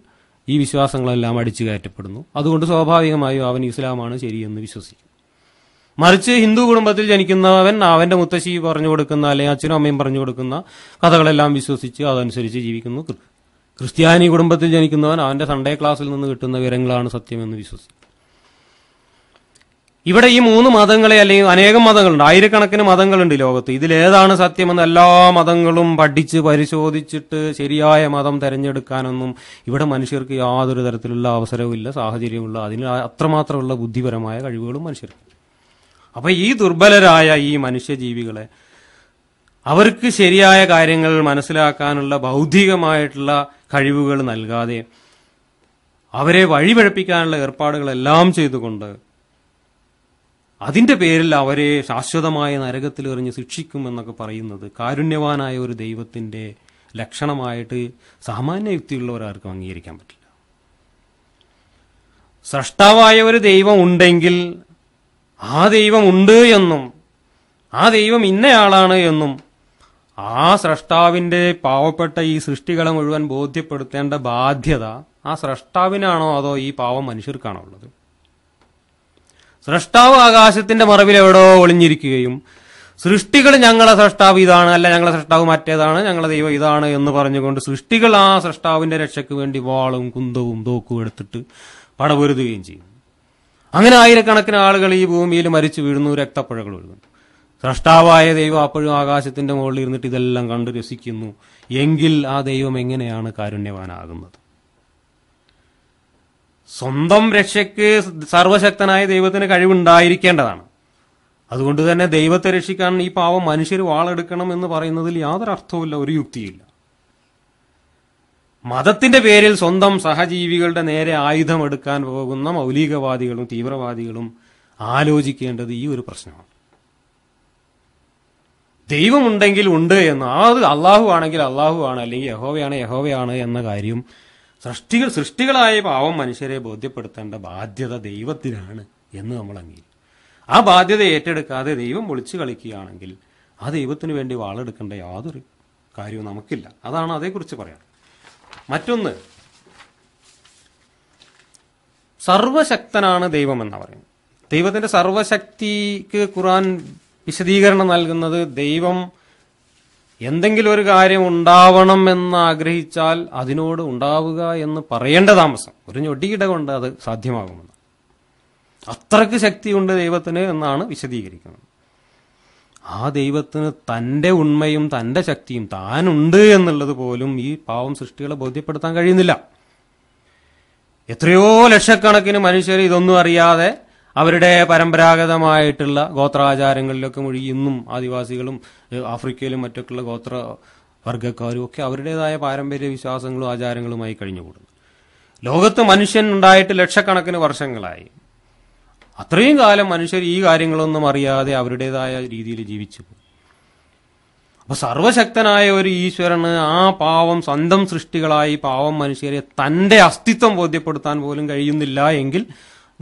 S2: ഈ വിശ്വാസങ്ങളെല്ലാം അടിച്ചു കയറ്റപ്പെടുന്നു അതുകൊണ്ട് സ്വാഭാവികമായും അവൻ ഇസ്ലാമാണ് ശരിയെന്ന് വിശ്വസിക്കും മറിച്ച് ഹിന്ദു കുടുംബത്തിൽ ജനിക്കുന്നവൻ അവന്റെ മുത്തശ്ശി പറഞ്ഞു കൊടുക്കുന്ന അല്ലെങ്കിൽ അച്ഛനും അമ്മയും പറഞ്ഞു കൊടുക്കുന്ന കഥകളെല്ലാം വിശ്വസിച്ച് അതനുസരിച്ച് ജീവിക്കുന്നു ക്രിസ്ത്യാനി കുടുംബത്തിൽ ജനിക്കുന്നവൻ അവന്റെ സൺഡേ ക്ലാസ്സിൽ നിന്ന് കിട്ടുന്ന വിവരങ്ങളാണ് സത്യമെന്ന് വിശ്വസിക്കും ഇവിടെ ഈ മൂന്ന് മതങ്ങളെ അല്ലെങ്കിൽ അനേകം മതങ്ങളുണ്ട് ആയിരക്കണക്കിന് മതങ്ങളുണ്ട് ലോകത്ത് ഇതിലേതാണ് സത്യമെന്ന് എല്ലാ മതങ്ങളും പഠിച്ച് പരിശോധിച്ചിട്ട് ശരിയായ മതം തിരഞ്ഞെടുക്കാനൊന്നും ഇവിടെ മനുഷ്യർക്ക് യാതൊരു തരത്തിലുള്ള അവസരവുമില്ല സാഹചര്യവുമില്ല അതിന് അത്രമാത്രമുള്ള ബുദ്ധിപരമായ കഴിവുകളും മനുഷ്യർക്ക് അപ്പോൾ ഈ ദുർബലരായ ഈ മനുഷ്യജീവികളെ അവർക്ക് ശരിയായ കാര്യങ്ങൾ മനസ്സിലാക്കാനുള്ള ബൗദ്ധികമായിട്ടുള്ള കഴിവുകൾ നൽകാതെ അവരെ വഴിപഴപ്പിക്കാനുള്ള ഏർപ്പാടുകളെല്ലാം ചെയ്തുകൊണ്ട് അതിൻ്റെ പേരിൽ അവരെ ശാശ്വതമായ നരകത്തിൽ എറിഞ്ഞ് ശിക്ഷിക്കുമെന്നൊക്കെ പറയുന്നത് കാരുണ്യവാനായ ഒരു ദൈവത്തിൻ്റെ ലക്ഷണമായിട്ട് സാമാന്യ യുക്തിയുള്ളവരാർക്കും അംഗീകരിക്കാൻ പറ്റില്ല സൃഷ്ടാവായ ഒരു ദൈവം ഉണ്ടെങ്കിൽ ആ ദൈവം ഉണ്ട് എന്നും ആ ദൈവം ഇന്നയാളാണ് എന്നും ആ സ്രഷ്ടാവിന്റെ പാവപ്പെട്ട ഈ സൃഷ്ടികളെ മുഴുവൻ ബോധ്യപ്പെടുത്തേണ്ട ബാധ്യത ആ സ്രഷ്ടാവിനാണോ അതോ ഈ പാവം മനുഷ്യർക്കാണോ ഉള്ളത് സ്രഷ്ടാവ് ആകാശത്തിന്റെ മറവിൽ എവിടോ ഒളിഞ്ഞിരിക്കുകയും സൃഷ്ടികൾ ഞങ്ങളെ സൃഷ്ടാവ് ഇതാണ് അല്ല ഞങ്ങളെ സൃഷ്ടാവ് മറ്റേതാണ് ഞങ്ങളെ ദൈവം ഇതാണ് എന്ന് പറഞ്ഞുകൊണ്ട് സൃഷ്ടികൾ ആ സൃഷ്ടാവിന്റെ രക്ഷയ്ക്ക് വേണ്ടി വാളും കുന്തവും തോക്കും എടുത്തിട്ട് പടപൊരുതുകയും ചെയ്യും അങ്ങനെ ആയിരക്കണക്കിന് ആളുകൾ ഈ ഭൂമിയിൽ മരിച്ചു വീഴുന്നു രക്തപ്പുഴകൾ ഒഴുകുന്നു സ്രഷ്ടാവായ ദൈവം അപ്പോഴും ആകാശത്തിന്റെ മുകളിൽ ഇരുന്നിട്ട് ഇതെല്ലാം കണ്ടു രസിക്കുന്നു എങ്കിൽ ആ ദൈവം എങ്ങനെയാണ് കാരുണ്യവാനാകുന്നത് സ്വന്തം രക്ഷയ്ക്ക് സർവശക്തനായ ദൈവത്തിന് കഴിവുണ്ടായിരിക്കേണ്ടതാണ് അതുകൊണ്ട് തന്നെ ദൈവത്തെ രക്ഷിക്കാൻ ഈ പാവം മനുഷ്യർ വാളെടുക്കണം എന്ന് പറയുന്നതിൽ യാതൊരു അർത്ഥവുമില്ല ഒരു യുക്തിയില്ല മതത്തിന്റെ പേരിൽ സ്വന്തം സഹജീവികളുടെ നേരെ ആയുധമെടുക്കാൻ പോകുന്ന മൗലികവാദികളും തീവ്രവാദികളും ആലോചിക്കേണ്ടത് ഈ ഒരു പ്രശ്നമാണ് ദൈവമുണ്ടെങ്കിൽ ഉണ്ട് എന്ന് അത് അള്ളാഹു ആണെങ്കിൽ അള്ളാഹു ആണ് അല്ലെങ്കിൽ യഹോവയാണ് യഹോവയാണ് എന്ന കാര്യം സൃഷ്ടികൾ സൃഷ്ടികളായ പാവം മനുഷ്യരെ ബോധ്യപ്പെടുത്തേണ്ട ബാധ്യത ദൈവത്തിനാണ് എന്ന് നമ്മൾ അംഗീകരിക്കും ആ ബാധ്യത ഏറ്റെടുക്കാതെ ദൈവം ഒളിച്ചു കളിക്കുകയാണെങ്കിൽ ആ ദൈവത്തിന് വേണ്ടി വാളെടുക്കേണ്ട യാതൊരു കാര്യവും നമുക്കില്ല അതാണ് അതേക്കുറിച്ച് പറയാം മറ്റൊന്ന് സർവശക്തനാണ് ദൈവം എന്ന് പറയുന്നത് ദൈവത്തിന്റെ സർവശക്തിക്ക് ഖുറാൻ വിശദീകരണം നൽകുന്നത് ദൈവം എന്തെങ്കിലും ഒരു കാര്യം ഉണ്ടാവണം എന്ന് ആഗ്രഹിച്ചാൽ അതിനോട് ഉണ്ടാവുക എന്ന് പറയേണ്ട താമസം ഒരു ഞൊടിയിട കൊണ്ട് അത് സാധ്യമാകുമെന്ന് അത്രക്ക് ശക്തിയുണ്ട് ദൈവത്തിന് എന്നാണ് വിശദീകരിക്കുന്നത് ആ ദൈവത്തിന് തൻ്റെ ഉണ്മയും തൻ്റെ ശക്തിയും താനുണ്ട് എന്നുള്ളത് പോലും ഈ പാവം സൃഷ്ടികളെ ബോധ്യപ്പെടുത്താൻ കഴിയുന്നില്ല എത്രയോ ലക്ഷക്കണക്കിന് മനുഷ്യർ ഇതൊന്നും അറിയാതെ അവരുടെ പരമ്പരാഗതമായിട്ടുള്ള ഗോത്രാചാരങ്ങളിലൊക്കെ മൊഴി ഇന്നും ആദിവാസികളും ആഫ്രിക്കയിലും മറ്റൊക്കെയുള്ള ഗോത്ര വർഗ്ഗക്കാരും ഒക്കെ അവരുടേതായ പാരമ്പര്യ വിശ്വാസങ്ങളും ആചാരങ്ങളുമായി കഴിഞ്ഞുകൂടുന്നു ലോകത്ത് മനുഷ്യൻ ഉണ്ടായിട്ട് ലക്ഷക്കണക്കിന് വർഷങ്ങളായി അത്രയും കാലം മനുഷ്യർ ഈ കാര്യങ്ങളൊന്നും അറിയാതെ അവരുടേതായ രീതിയിൽ ജീവിച്ചു അപ്പൊ സർവശക്തനായ ഒരു ഈശ്വരന് ആ പാവം സ്വന്തം സൃഷ്ടികളായി പാവം മനുഷ്യരെ തന്റെ അസ്തിത്വം ബോധ്യപ്പെടുത്താൻ പോലും കഴിയുന്നില്ല എങ്കിൽ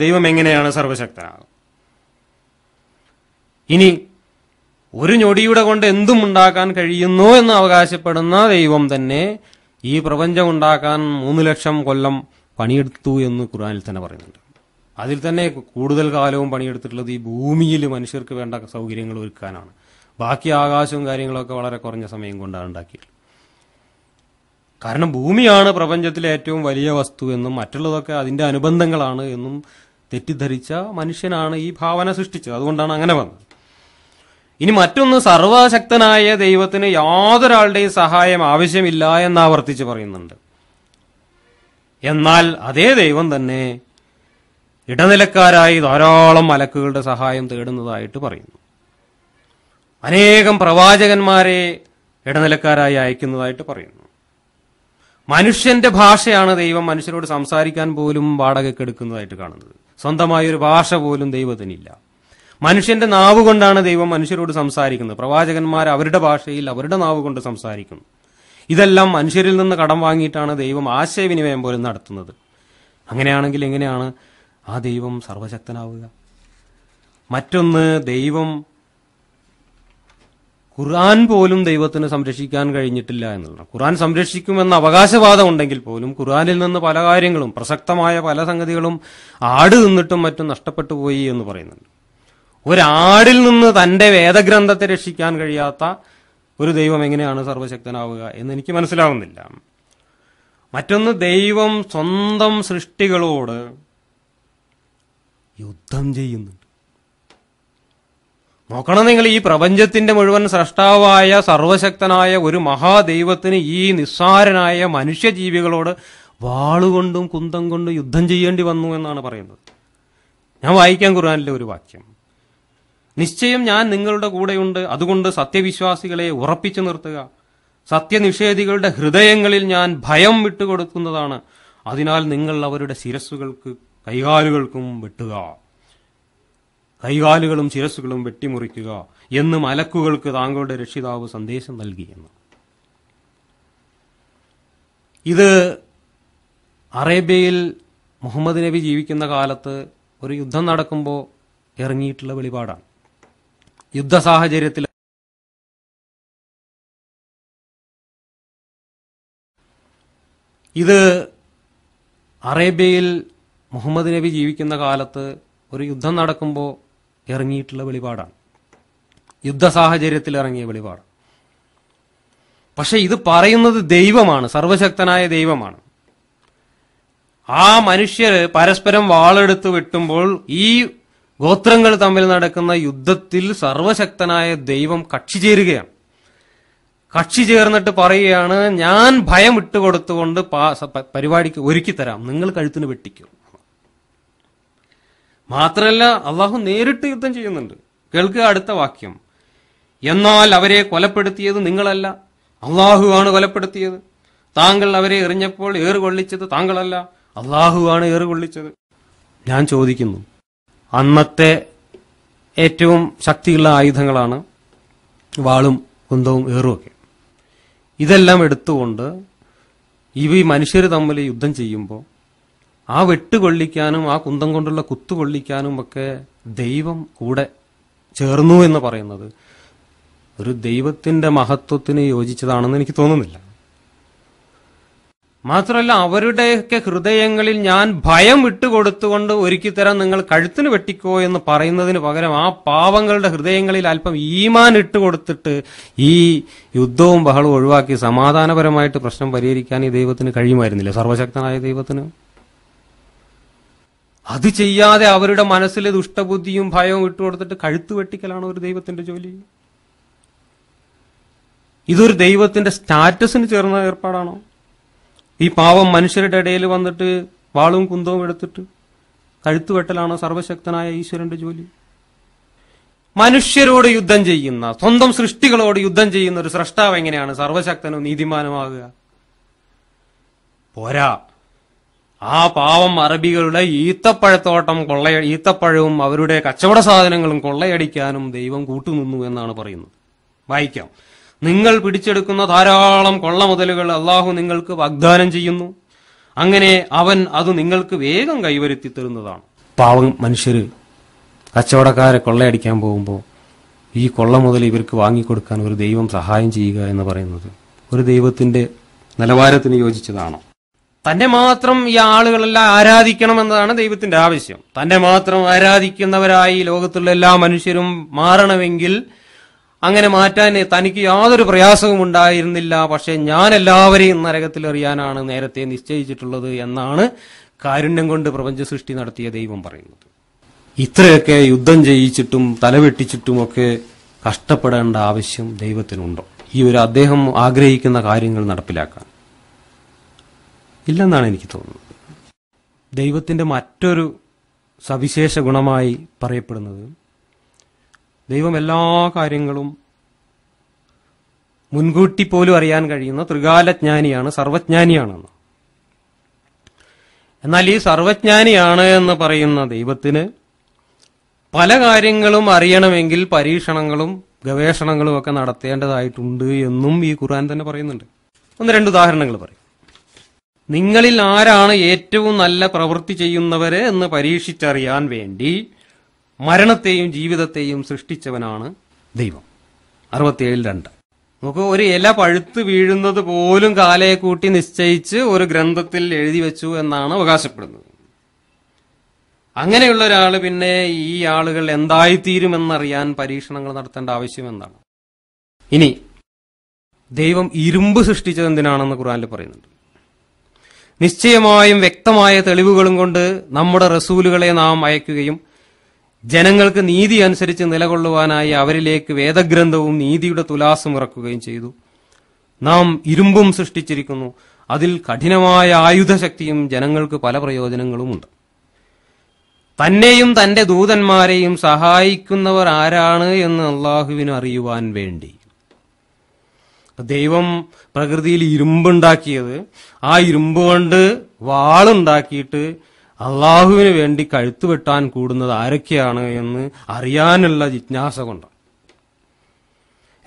S2: ദൈവം എങ്ങനെയാണ് സർവശക്തനാകും ഇനി ഒരു ഞൊടിയുടെ കൊണ്ട് എന്തും ഉണ്ടാക്കാൻ കഴിയുന്നു എന്ന് അവകാശപ്പെടുന്ന ദൈവം തന്നെ ഈ പ്രപഞ്ചം ഉണ്ടാക്കാൻ മൂന്ന് ലക്ഷം കൊല്ലം പണിയെടുത്തു എന്ന് ഖുറാനിൽ തന്നെ പറയുന്നുണ്ട് അതിൽ തന്നെ കൂടുതൽ കാലവും പണിയെടുത്തിട്ടുള്ളത് ഈ ഭൂമിയിൽ മനുഷ്യർക്ക് വേണ്ട സൗകര്യങ്ങൾ ഒരുക്കാനാണ് ബാക്കി ആകാശവും കാര്യങ്ങളൊക്കെ വളരെ കുറഞ്ഞ സമയം കൊണ്ടാണ് ഉണ്ടാക്കിയത് കാരണം ഭൂമിയാണ് പ്രപഞ്ചത്തിലെ ഏറ്റവും വലിയ വസ്തു എന്നും മറ്റുള്ളതൊക്കെ അതിന്റെ അനുബന്ധങ്ങളാണ് എന്നും തെറ്റിദ്ധരിച്ച മനുഷ്യനാണ് ഈ ഭാവന സൃഷ്ടിച്ചത് അതുകൊണ്ടാണ് അങ്ങനെ വന്നത് ഇനി മറ്റൊന്ന് സർവശക്തനായ ദൈവത്തിന് യാതൊരാളുടെയും സഹായം ആവശ്യമില്ല എന്ന് ആവർത്തിച്ച് പറയുന്നുണ്ട് എന്നാൽ അതേ ദൈവം തന്നെ ഇടനിലക്കാരായി ധാരാളം മലക്കുകളുടെ സഹായം തേടുന്നതായിട്ട് പറയുന്നു അനേകം പ്രവാചകന്മാരെ ഇടനിലക്കാരായി അയക്കുന്നതായിട്ട് പറയുന്നു മനുഷ്യന്റെ ഭാഷയാണ് ദൈവം മനുഷ്യരോട് സംസാരിക്കാൻ പോലും വാടകയ്ക്ക് എടുക്കുന്നതായിട്ട് കാണുന്നത് സ്വന്തമായ ഒരു ഭാഷ പോലും ദൈവത്തിനില്ല മനുഷ്യന്റെ നാവ് കൊണ്ടാണ് ദൈവം മനുഷ്യരോട് സംസാരിക്കുന്നത് പ്രവാചകന്മാർ അവരുടെ ഭാഷയിൽ അവരുടെ നാവ് കൊണ്ട് സംസാരിക്കുന്നു ഇതെല്ലാം മനുഷ്യരിൽ നിന്ന് കടം വാങ്ങിയിട്ടാണ് ദൈവം ആശയവിനിമയം പോലും നടത്തുന്നത് അങ്ങനെയാണെങ്കിൽ എങ്ങനെയാണ് ആ ദൈവം സർവശക്തനാവുക മറ്റൊന്ന് ദൈവം ഖുർആൻ പോലും ദൈവത്തിന് സംരക്ഷിക്കാൻ കഴിഞ്ഞിട്ടില്ല എന്നുള്ളതാണ് ഖുർആൻ സംരക്ഷിക്കുമെന്ന അവകാശവാദം ഉണ്ടെങ്കിൽ പോലും ഖുർആനിൽ നിന്ന് പല കാര്യങ്ങളും പ്രസക്തമായ പല സംഗതികളും ആട് നിന്നിട്ടും മറ്റും നഷ്ടപ്പെട്ടു പോയി എന്ന് പറയുന്നുണ്ട് ഒരാടിൽ നിന്ന് തന്റെ വേദഗ്രന്ഥത്തെ രക്ഷിക്കാൻ കഴിയാത്ത ഒരു ദൈവം എങ്ങനെയാണ് സർവശക്തനാവുക എന്ന് എനിക്ക് മനസ്സിലാവുന്നില്ല മറ്റൊന്ന് ദൈവം സ്വന്തം സൃഷ്ടികളോട് യുദ്ധം ചെയ്യുന്നുണ്ട് നോക്കണം നിങ്ങൾ ഈ പ്രപഞ്ചത്തിന്റെ മുഴുവൻ സൃഷ്ടാവായ സർവശക്തനായ ഒരു മഹാദൈവത്തിന് ഈ നിസ്സാരനായ മനുഷ്യജീവികളോട് വാളുകൊണ്ടും കുന്തം കൊണ്ടും യുദ്ധം ചെയ്യേണ്ടി വന്നു എന്നാണ് പറയുന്നത് ഞാൻ വായിക്കാൻ ഖുർആാനിലെ ഒരു വാക്യം നിശ്ചയം ഞാൻ നിങ്ങളുടെ കൂടെയുണ്ട് അതുകൊണ്ട് സത്യവിശ്വാസികളെ ഉറപ്പിച്ചു നിർത്തുക സത്യനിഷേധികളുടെ ഹൃദയങ്ങളിൽ ഞാൻ ഭയം വിട്ടുകൊടുക്കുന്നതാണ് അതിനാൽ നിങ്ങൾ അവരുടെ ശിരസ്സുകൾക്ക് കൈകാലുകൾക്കും വെട്ടുക കൈകാലുകളും ശിരസുകളും വെട്ടിമുറിക്കുക എന്ന് മലക്കുകൾക്ക് താങ്കളുടെ രക്ഷിതാവ് സന്ദേശം നൽകിയെന്ന് ഇത് അറേബ്യയിൽ മുഹമ്മദ് നബി ജീവിക്കുന്ന കാലത്ത് ഒരു യുദ്ധം നടക്കുമ്പോൾ ഇറങ്ങിയിട്ടുള്ള വെളിപാടാണ് യുദ്ധ സാഹചര്യത്തിൽ ഇത് അറേബ്യയിൽ മുഹമ്മദ് നബി ജീവിക്കുന്ന കാലത്ത് ഒരു യുദ്ധം നടക്കുമ്പോൾ ഇറങ്ങിയിട്ടുള്ള വെളിപാടാണ് യുദ്ധ സാഹചര്യത്തിൽ ഇറങ്ങിയ വെളിപാട് പക്ഷെ ഇത് പറയുന്നത് ദൈവമാണ് സർവശക്തനായ ദൈവമാണ് ആ മനുഷ്യര് പരസ്പരം വാളെടുത്ത് വെട്ടുമ്പോൾ ഈ ഗോത്രങ്ങൾ തമ്മിൽ നടക്കുന്ന യുദ്ധത്തിൽ സർവശക്തനായ ദൈവം കക്ഷി ചേരുകയാണ് കക്ഷി ചേർന്നിട്ട് പറയുകയാണ് ഞാൻ ഭയം ഇട്ടുകൊടുത്തുകൊണ്ട് പരിപാടിക്ക് ഒരുക്കി തരാം നിങ്ങൾ കഴുത്തിന് വെട്ടിക്കും മാത്രമല്ല അള്ളാഹു നേരിട്ട് യുദ്ധം ചെയ്യുന്നുണ്ട് കേൾക്കുക അടുത്ത വാക്യം എന്നാൽ അവരെ കൊലപ്പെടുത്തിയത് നിങ്ങളല്ല ആണ് കൊലപ്പെടുത്തിയത് താങ്കൾ അവരെ എറിഞ്ഞപ്പോൾ ഏറുകൊള്ളിച്ചത് താങ്കളല്ല ആണ് ഏറുകൊള്ളിച്ചത് ഞാൻ ചോദിക്കുന്നു അന്നത്തെ ഏറ്റവും ശക്തിയുള്ള ആയുധങ്ങളാണ് വാളും കുന്തവും ഏറുമൊക്കെ ഇതെല്ലാം എടുത്തുകൊണ്ട് ഇവ ഈ മനുഷ്യർ തമ്മിൽ യുദ്ധം ചെയ്യുമ്പോൾ ആ കൊള്ളിക്കാനും ആ കുന്തം കൊണ്ടുള്ള കൊള്ളിക്കാനും ഒക്കെ ദൈവം കൂടെ ചേർന്നു എന്ന് പറയുന്നത് ഒരു ദൈവത്തിന്റെ മഹത്വത്തിന് യോജിച്ചതാണെന്ന് എനിക്ക് തോന്നുന്നില്ല മാത്രമല്ല അവരുടെയൊക്കെ ഹൃദയങ്ങളിൽ ഞാൻ ഭയം വിട്ടുകൊടുത്തുകൊണ്ട് തരാൻ നിങ്ങൾ കഴുത്തിന് വെട്ടിക്കോ എന്ന് പറയുന്നതിന് പകരം ആ പാവങ്ങളുടെ ഹൃദയങ്ങളിൽ അല്പം ഈമാൻ ഇട്ട് കൊടുത്തിട്ട് ഈ യുദ്ധവും ബഹളവും ഒഴിവാക്കി സമാധാനപരമായിട്ട് പ്രശ്നം പരിഹരിക്കാൻ ഈ ദൈവത്തിന് കഴിയുമായിരുന്നില്ല സർവശക്തനായ ദൈവത്തിന് അത് ചെയ്യാതെ അവരുടെ മനസ്സിലെ ദുഷ്ടബുദ്ധിയും ഭയവും വിട്ടുകൊടുത്തിട്ട് കഴുത്ത് വെട്ടിക്കലാണ് ഒരു ദൈവത്തിന്റെ ജോലി ഇതൊരു ദൈവത്തിന്റെ സ്റ്റാറ്റസിന് ചേർന്ന ഏർപ്പാടാണോ ഈ പാവം മനുഷ്യരുടെ ഇടയിൽ വന്നിട്ട് വാളും കുന്തവും എടുത്തിട്ട് കഴുത്ത് വെട്ടലാണോ സർവശക്തനായ ഈശ്വരന്റെ ജോലി മനുഷ്യരോട് യുദ്ധം ചെയ്യുന്ന സ്വന്തം സൃഷ്ടികളോട് യുദ്ധം ചെയ്യുന്ന ഒരു സൃഷ്ടാവ് എങ്ങനെയാണ് സർവശക്തനും നീതിമാനുമാകുക പോരാ ആ പാവം അറബികളുടെ ഈത്തപ്പഴത്തോട്ടം കൊള്ള ഈത്തപ്പഴവും അവരുടെ കച്ചവട സാധനങ്ങളും കൊള്ളയടിക്കാനും ദൈവം കൂട്ടുനിന്നു എന്നാണ് പറയുന്നത് വായിക്കാം നിങ്ങൾ പിടിച്ചെടുക്കുന്ന ധാരാളം കൊള്ള മുതലുകൾ അള്ളാഹു നിങ്ങൾക്ക് വാഗ്ദാനം ചെയ്യുന്നു അങ്ങനെ അവൻ അത് നിങ്ങൾക്ക് വേഗം കൈവരുത്തി തരുന്നതാണ് പാവം മനുഷ്യർ കച്ചവടക്കാരെ കൊള്ളയടിക്കാൻ പോകുമ്പോൾ ഈ കൊള്ള മുതൽ ഇവർക്ക് വാങ്ങിക്കൊടുക്കാൻ ഒരു ദൈവം സഹായം ചെയ്യുക എന്ന് പറയുന്നത് ഒരു ദൈവത്തിന്റെ നിലവാരത്തിന് യോജിച്ചതാണോ തന്നെ മാത്രം ഈ ആളുകളെല്ലാം ആരാധിക്കണം എന്നതാണ് ദൈവത്തിന്റെ ആവശ്യം തന്നെ മാത്രം ആരാധിക്കുന്നവരായി ലോകത്തുള്ള എല്ലാ മനുഷ്യരും മാറണമെങ്കിൽ അങ്ങനെ മാറ്റാൻ തനിക്ക് യാതൊരു പ്രയാസവും ഉണ്ടായിരുന്നില്ല പക്ഷേ ഞാൻ എല്ലാവരെയും നരകത്തിൽ എറിയാനാണ് നേരത്തെ നിശ്ചയിച്ചിട്ടുള്ളത് എന്നാണ് കാരുണ്യം കൊണ്ട് പ്രപഞ്ച സൃഷ്ടി നടത്തിയ ദൈവം പറയുന്നത് ഇത്രയൊക്കെ യുദ്ധം ചെയ്യിച്ചിട്ടും തലവെട്ടിച്ചിട്ടുമൊക്കെ കഷ്ടപ്പെടേണ്ട ആവശ്യം ദൈവത്തിനുണ്ടോ ഈ ഒരു അദ്ദേഹം ആഗ്രഹിക്കുന്ന കാര്യങ്ങൾ നടപ്പിലാക്കാൻ ഇല്ലെന്നാണ് എനിക്ക് തോന്നുന്നത് ദൈവത്തിൻ്റെ മറ്റൊരു സവിശേഷ ഗുണമായി പറയപ്പെടുന്നത് ദൈവം എല്ലാ കാര്യങ്ങളും മുൻകൂട്ടി പോലും അറിയാൻ കഴിയുന്ന ത്രികാലജ്ഞാനിയാണ് സർവജ്ഞാനിയാണെന്ന് എന്നാൽ ഈ സർവജ്ഞാനിയാണ് എന്ന് പറയുന്ന ദൈവത്തിന് പല കാര്യങ്ങളും അറിയണമെങ്കിൽ പരീക്ഷണങ്ങളും ഗവേഷണങ്ങളും ഒക്കെ നടത്തേണ്ടതായിട്ടുണ്ട് എന്നും ഈ ഖുർആൻ തന്നെ പറയുന്നുണ്ട് ഒന്ന് രണ്ട് ഉദാഹരണങ്ങൾ പറയും നിങ്ങളിൽ ആരാണ് ഏറ്റവും നല്ല പ്രവൃത്തി ചെയ്യുന്നവര് എന്ന് പരീക്ഷിച്ചറിയാൻ വേണ്ടി മരണത്തെയും ജീവിതത്തെയും സൃഷ്ടിച്ചവനാണ് ദൈവം അറുപത്തിയേഴിൽ രണ്ട് നമുക്ക് ഒരു ഇല പഴുത്ത് വീഴുന്നത് പോലും കാലയെ കൂട്ടി നിശ്ചയിച്ച് ഒരു ഗ്രന്ഥത്തിൽ എഴുതി വെച്ചു എന്നാണ് അവകാശപ്പെടുന്നത് അങ്ങനെയുള്ള ഒരാൾ പിന്നെ ഈ ആളുകൾ എന്തായിത്തീരുമെന്നറിയാൻ പരീക്ഷണങ്ങൾ നടത്തേണ്ട ആവശ്യം എന്താണ് ഇനി ദൈവം ഇരുമ്പ് സൃഷ്ടിച്ചത് എന്തിനാണെന്ന് ഖുറാനിൽ പറയുന്നുണ്ട് നിശ്ചയമായും വ്യക്തമായ തെളിവുകളും കൊണ്ട് നമ്മുടെ റസൂലുകളെ നാം അയക്കുകയും ജനങ്ങൾക്ക് നീതി അനുസരിച്ച് നിലകൊള്ളുവാനായി അവരിലേക്ക് വേദഗ്രന്ഥവും നീതിയുടെ തുലാസും ഇറക്കുകയും ചെയ്തു നാം ഇരുമ്പും സൃഷ്ടിച്ചിരിക്കുന്നു അതിൽ കഠിനമായ ആയുധശക്തിയും ജനങ്ങൾക്ക് പല പ്രയോജനങ്ങളുമുണ്ട് തന്നെയും തന്റെ ദൂതന്മാരെയും സഹായിക്കുന്നവർ ആരാണ് എന്ന് അള്ളാഹുവിന് അറിയുവാൻ വേണ്ടി ദൈവം പ്രകൃതിയിൽ ഇരുമ്പുണ്ടാക്കിയത് ആ ഇരുമ്പ് കൊണ്ട് വാളുണ്ടാക്കിയിട്ട് അള്ളാഹുവിന് വേണ്ടി കഴുത്തു വെട്ടാൻ കൂടുന്നത് ആരൊക്കെയാണ് എന്ന് അറിയാനുള്ള ജിജ്ഞാസ കൊണ്ട്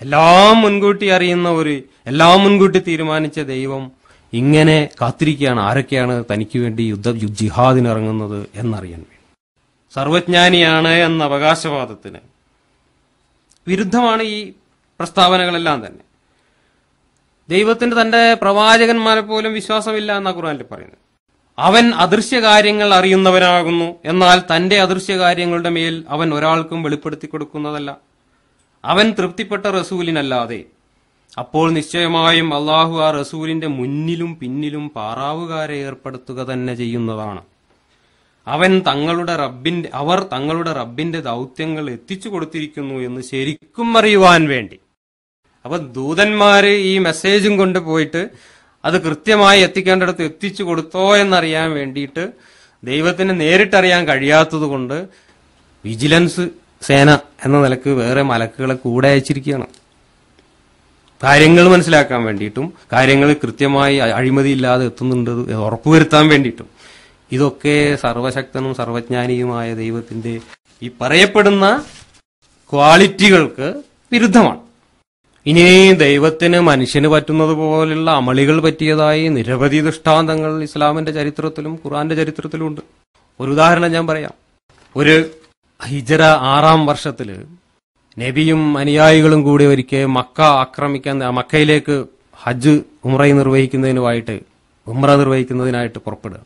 S2: എല്ലാം മുൻകൂട്ടി അറിയുന്ന ഒരു എല്ലാം മുൻകൂട്ടി തീരുമാനിച്ച ദൈവം ഇങ്ങനെ കാത്തിരിക്കുകയാണ് ആരൊക്കെയാണ് തനിക്ക് വേണ്ടി യുദ്ധ ജിഹാദിനിറങ്ങുന്നത് എന്നറിയാൻ വേണ്ടി സർവജ്ഞാനിയാണ് എന്ന അവകാശവാദത്തിന് വിരുദ്ധമാണ് ഈ പ്രസ്താവനകളെല്ലാം തന്നെ ദൈവത്തിന് തന്റെ പ്രവാചകന്മാരെ പോലും വിശ്വാസമില്ല എന്നാ ഖുറാനിൽ പറയുന്നത് അവൻ അദൃശ്യ കാര്യങ്ങൾ അറിയുന്നവനാകുന്നു എന്നാൽ തന്റെ അദൃശ്യ കാര്യങ്ങളുടെ മേൽ അവൻ ഒരാൾക്കും വെളിപ്പെടുത്തി കൊടുക്കുന്നതല്ല അവൻ തൃപ്തിപ്പെട്ട റസൂലിനല്ലാതെ അപ്പോൾ നിശ്ചയമായും അള്ളാഹു ആ റസൂലിന്റെ മുന്നിലും പിന്നിലും പാറാവുകാരെ ഏർപ്പെടുത്തുക തന്നെ ചെയ്യുന്നതാണ് അവൻ തങ്ങളുടെ റബ്ബിന്റെ അവർ തങ്ങളുടെ റബ്ബിന്റെ ദൗത്യങ്ങൾ എത്തിച്ചു കൊടുത്തിരിക്കുന്നു എന്ന് ശരിക്കും അറിയുവാൻ വേണ്ടി അപ്പൊ ദൂതന്മാര് ഈ മെസ്സേജും കൊണ്ട് പോയിട്ട് അത് കൃത്യമായി എത്തിക്കേണ്ടിടത്ത് എത്തിച്ചു കൊടുത്തോ എന്നറിയാൻ വേണ്ടിയിട്ട് ദൈവത്തിന് നേരിട്ടറിയാൻ കഴിയാത്തത് കൊണ്ട് വിജിലൻസ് സേന എന്ന നിലക്ക് വേറെ മലക്കുകളെ കൂടെ അയച്ചിരിക്കുകയാണ് കാര്യങ്ങൾ മനസ്സിലാക്കാൻ വേണ്ടിയിട്ടും കാര്യങ്ങൾ കൃത്യമായി അഴിമതിയില്ലാതെ എത്തുന്നുണ്ട് ഉറപ്പുവരുത്താൻ വേണ്ടിയിട്ടും ഇതൊക്കെ സർവശക്തനും സർവജ്ഞാനിയുമായ ദൈവത്തിന്റെ ഈ പറയപ്പെടുന്ന ക്വാളിറ്റികൾക്ക് വിരുദ്ധമാണ് ഇനി ദൈവത്തിന് മനുഷ്യന് പറ്റുന്നത് പോലുള്ള അമളികൾ പറ്റിയതായി നിരവധി ദൃഷ്ടാന്തങ്ങൾ ഇസ്ലാമിന്റെ ചരിത്രത്തിലും ഖുറാന്റെ ചരിത്രത്തിലും ഉണ്ട് ഒരു ഉദാഹരണം ഞാൻ പറയാം ഒരു ഹിജറ ആറാം വർഷത്തില് നബിയും അനുയായികളും കൂടി ഒരിക്കൽ മക്ക ആക്രമിക്കാൻ മക്കയിലേക്ക് ഹജ്ജ് ഉമ്ര നിർവഹിക്കുന്നതിനുമായിട്ട് ഉമ്ര നിർവഹിക്കുന്നതിനായിട്ട് പുറപ്പെടുക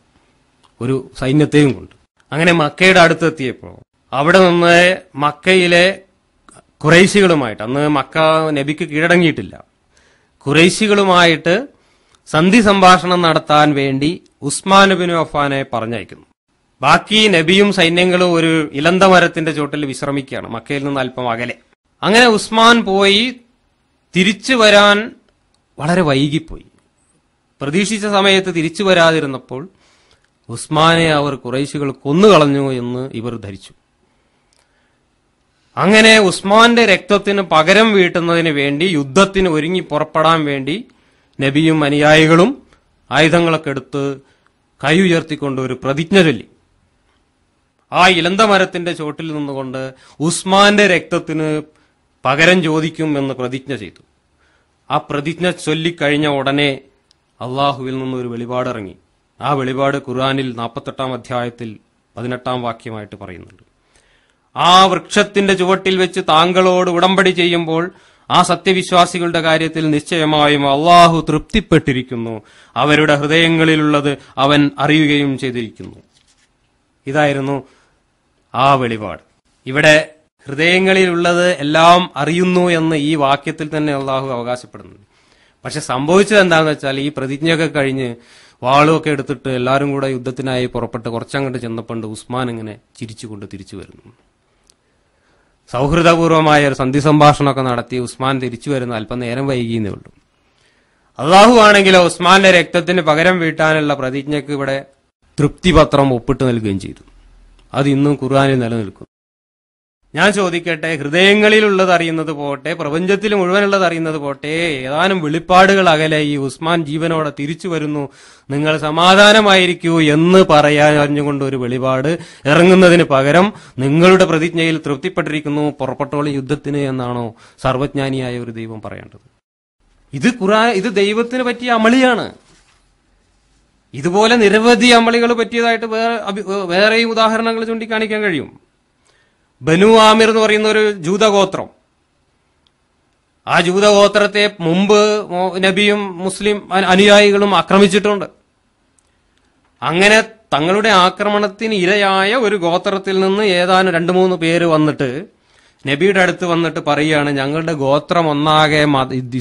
S2: ഒരു സൈന്യത്തെയും കൊണ്ട് അങ്ങനെ മക്കയുടെ അടുത്തെത്തിയപ്പോൾ അവിടെ നിന്ന് മക്കയിലെ കുറേശികളുമായിട്ട് അന്ന് മക്ക നബിക്ക് കീഴടങ്ങിയിട്ടില്ല കുറേശികളുമായിട്ട് സന്ധി സംഭാഷണം നടത്താൻ വേണ്ടി ഉസ്മാൻ ബിൻ അഫാനെ പറഞ്ഞയക്കുന്നു ബാക്കി നബിയും സൈന്യങ്ങളും ഒരു ഇലന്ത മരത്തിന്റെ ചോട്ടിൽ വിശ്രമിക്കുകയാണ് മക്കയിൽ നിന്ന് അല്പം അകലെ അങ്ങനെ ഉസ്മാൻ പോയി തിരിച്ചു വരാൻ വളരെ വൈകിപ്പോയി പ്രതീക്ഷിച്ച സമയത്ത് തിരിച്ചു വരാതിരുന്നപ്പോൾ ഉസ്മാനെ അവർ കുറേശികൾ കൊന്നുകളഞ്ഞു എന്ന് ഇവർ ധരിച്ചു അങ്ങനെ ഉസ്മാന്റെ രക്തത്തിന് പകരം വീട്ടുന്നതിന് വേണ്ടി യുദ്ധത്തിന് ഒരുങ്ങി പുറപ്പെടാൻ വേണ്ടി നബിയും അനുയായികളും ആയുധങ്ങളൊക്കെ എടുത്ത് കൈ ഉയർത്തിക്കൊണ്ട് ഒരു പ്രതിജ്ഞ ചൊല്ലി ആ ഇലന്ത മരത്തിന്റെ ചോട്ടിൽ നിന്നുകൊണ്ട് ഉസ്മാന്റെ രക്തത്തിന് പകരം ചോദിക്കും എന്ന് പ്രതിജ്ഞ ചെയ്തു ആ പ്രതിജ്ഞ ചൊല്ലിക്കഴിഞ്ഞ ഉടനെ അള്ളാഹുവിൽ നിന്ന് ഒരു വെളിപാടിറങ്ങി ആ വെളിപാട് ഖുർആാനിൽ നാൽപ്പത്തെട്ടാം അധ്യായത്തിൽ പതിനെട്ടാം വാക്യമായിട്ട് പറയുന്നുണ്ട് ആ വൃക്ഷത്തിന്റെ ചുവട്ടിൽ വെച്ച് താങ്കളോട് ഉടമ്പടി ചെയ്യുമ്പോൾ ആ സത്യവിശ്വാസികളുടെ കാര്യത്തിൽ നിശ്ചയമായും അള്ളാഹു തൃപ്തിപ്പെട്ടിരിക്കുന്നു അവരുടെ ഹൃദയങ്ങളിലുള്ളത് അവൻ അറിയുകയും ചെയ്തിരിക്കുന്നു ഇതായിരുന്നു ആ വെളിപാട് ഇവിടെ ഹൃദയങ്ങളിലുള്ളത് എല്ലാം അറിയുന്നു എന്ന് ഈ വാക്യത്തിൽ തന്നെ അള്ളാഹു അവകാശപ്പെടുന്നു പക്ഷെ സംഭവിച്ചത് എന്താണെന്ന് വെച്ചാൽ ഈ പ്രതിജ്ഞയൊക്കെ കഴിഞ്ഞ് വാളുമൊക്കെ എടുത്തിട്ട് എല്ലാവരും കൂടെ യുദ്ധത്തിനായി പുറപ്പെട്ട് കുറച്ചങ്ങോട്ട് ചെന്നപ്പോണ്ട് ഉസ്മാൻ ഇങ്ങനെ ചിരിച്ചുകൊണ്ട് തിരിച്ചു വരുന്നു സൗഹൃദപൂർവമായ ഒരു സന്ധി സംഭാഷണമൊക്കെ നടത്തി ഉസ്മാൻ തിരിച്ചു വരുന്ന അല്പനേരം നേരം വൈകിയെന്നേ ഉള്ളൂ അള്ളാഹു ആണെങ്കിലോ ഉസ്മാന്റെ രക്തത്തിന് പകരം വീട്ടാനുള്ള പ്രതിജ്ഞയ്ക്ക് ഇവിടെ തൃപ്തിപത്രം ഒപ്പിട്ട് നൽകുകയും ചെയ്തു അത് ഇന്നും ഖുർആാനിൽ നിലനിൽക്കുന്നു ഞാൻ ചോദിക്കട്ടെ ഹൃദയങ്ങളിലുള്ളത് അറിയുന്നത് പോട്ടെ പ്രപഞ്ചത്തിൽ മുഴുവനുള്ളത് അറിയുന്നത് പോട്ടെ ഏതാനും വെളിപ്പാടുകൾ അകലെ ഈ ഉസ്മാൻ ജീവനോടെ തിരിച്ചു വരുന്നു നിങ്ങൾ സമാധാനമായിരിക്കൂ എന്ന് പറയാൻ അറിഞ്ഞുകൊണ്ട് ഒരു വെളിപാട് ഇറങ്ങുന്നതിന് പകരം നിങ്ങളുടെ പ്രതിജ്ഞയിൽ തൃപ്തിപ്പെട്ടിരിക്കുന്നു പുറപ്പെട്ടോളി യുദ്ധത്തിന് എന്നാണോ സർവജ്ഞാനിയായ ഒരു ദൈവം പറയേണ്ടത് ഇത് കുറാ ഇത് ദൈവത്തിന് പറ്റിയ അമളിയാണ് ഇതുപോലെ നിരവധി അമളികൾ പറ്റിയതായിട്ട് വേറെ വേറെയും ഉദാഹരണങ്ങൾ ചൂണ്ടിക്കാണിക്കാൻ കഴിയും ബനു ആമിർ എന്ന് പറയുന്ന ഒരു ജൂതഗോത്രം ആ ജൂതഗോത്രത്തെ മുമ്പ് നബിയും മുസ്ലിം അനുയായികളും ആക്രമിച്ചിട്ടുണ്ട് അങ്ങനെ തങ്ങളുടെ ആക്രമണത്തിന് ഇരയായ ഒരു ഗോത്രത്തിൽ നിന്ന് ഏതാനും രണ്ട് മൂന്ന് പേര് വന്നിട്ട് നബിയുടെ അടുത്ത് വന്നിട്ട് പറയുകയാണ് ഞങ്ങളുടെ ഗോത്രം ഒന്നാകെ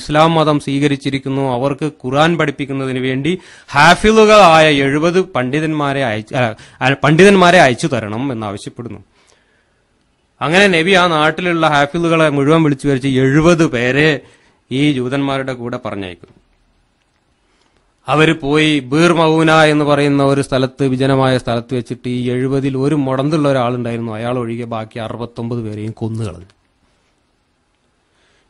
S2: ഇസ്ലാം മതം സ്വീകരിച്ചിരിക്കുന്നു അവർക്ക് ഖുറാൻ പഠിപ്പിക്കുന്നതിന് വേണ്ടി ഹാഫിലുകളായ എഴുപത് പണ്ഡിതന്മാരെ അയച്ചു പണ്ഡിതന്മാരെ അയച്ചു തരണം എന്നാവശ്യപ്പെടുന്നു അങ്ങനെ നബി ആ നാട്ടിലുള്ള ഹാഫിലുകളെ മുഴുവൻ വിളിച്ചു വരച്ച് എഴുപത് പേരെ ഈ ജൂതന്മാരുടെ കൂടെ പറഞ്ഞയക്കുന്നു അവർ പോയി ബീർ മൗന എന്ന് പറയുന്ന ഒരു സ്ഥലത്ത് വിജനമായ സ്ഥലത്ത് വെച്ചിട്ട് ഈ എഴുപതിൽ ഒരു മുടന്തുള്ള ഒരാളുണ്ടായിരുന്നു അയാൾ ഒഴികെ ബാക്കി അറുപത്തൊമ്പത് പേരെയും കൊന്നുകളഞ്ഞു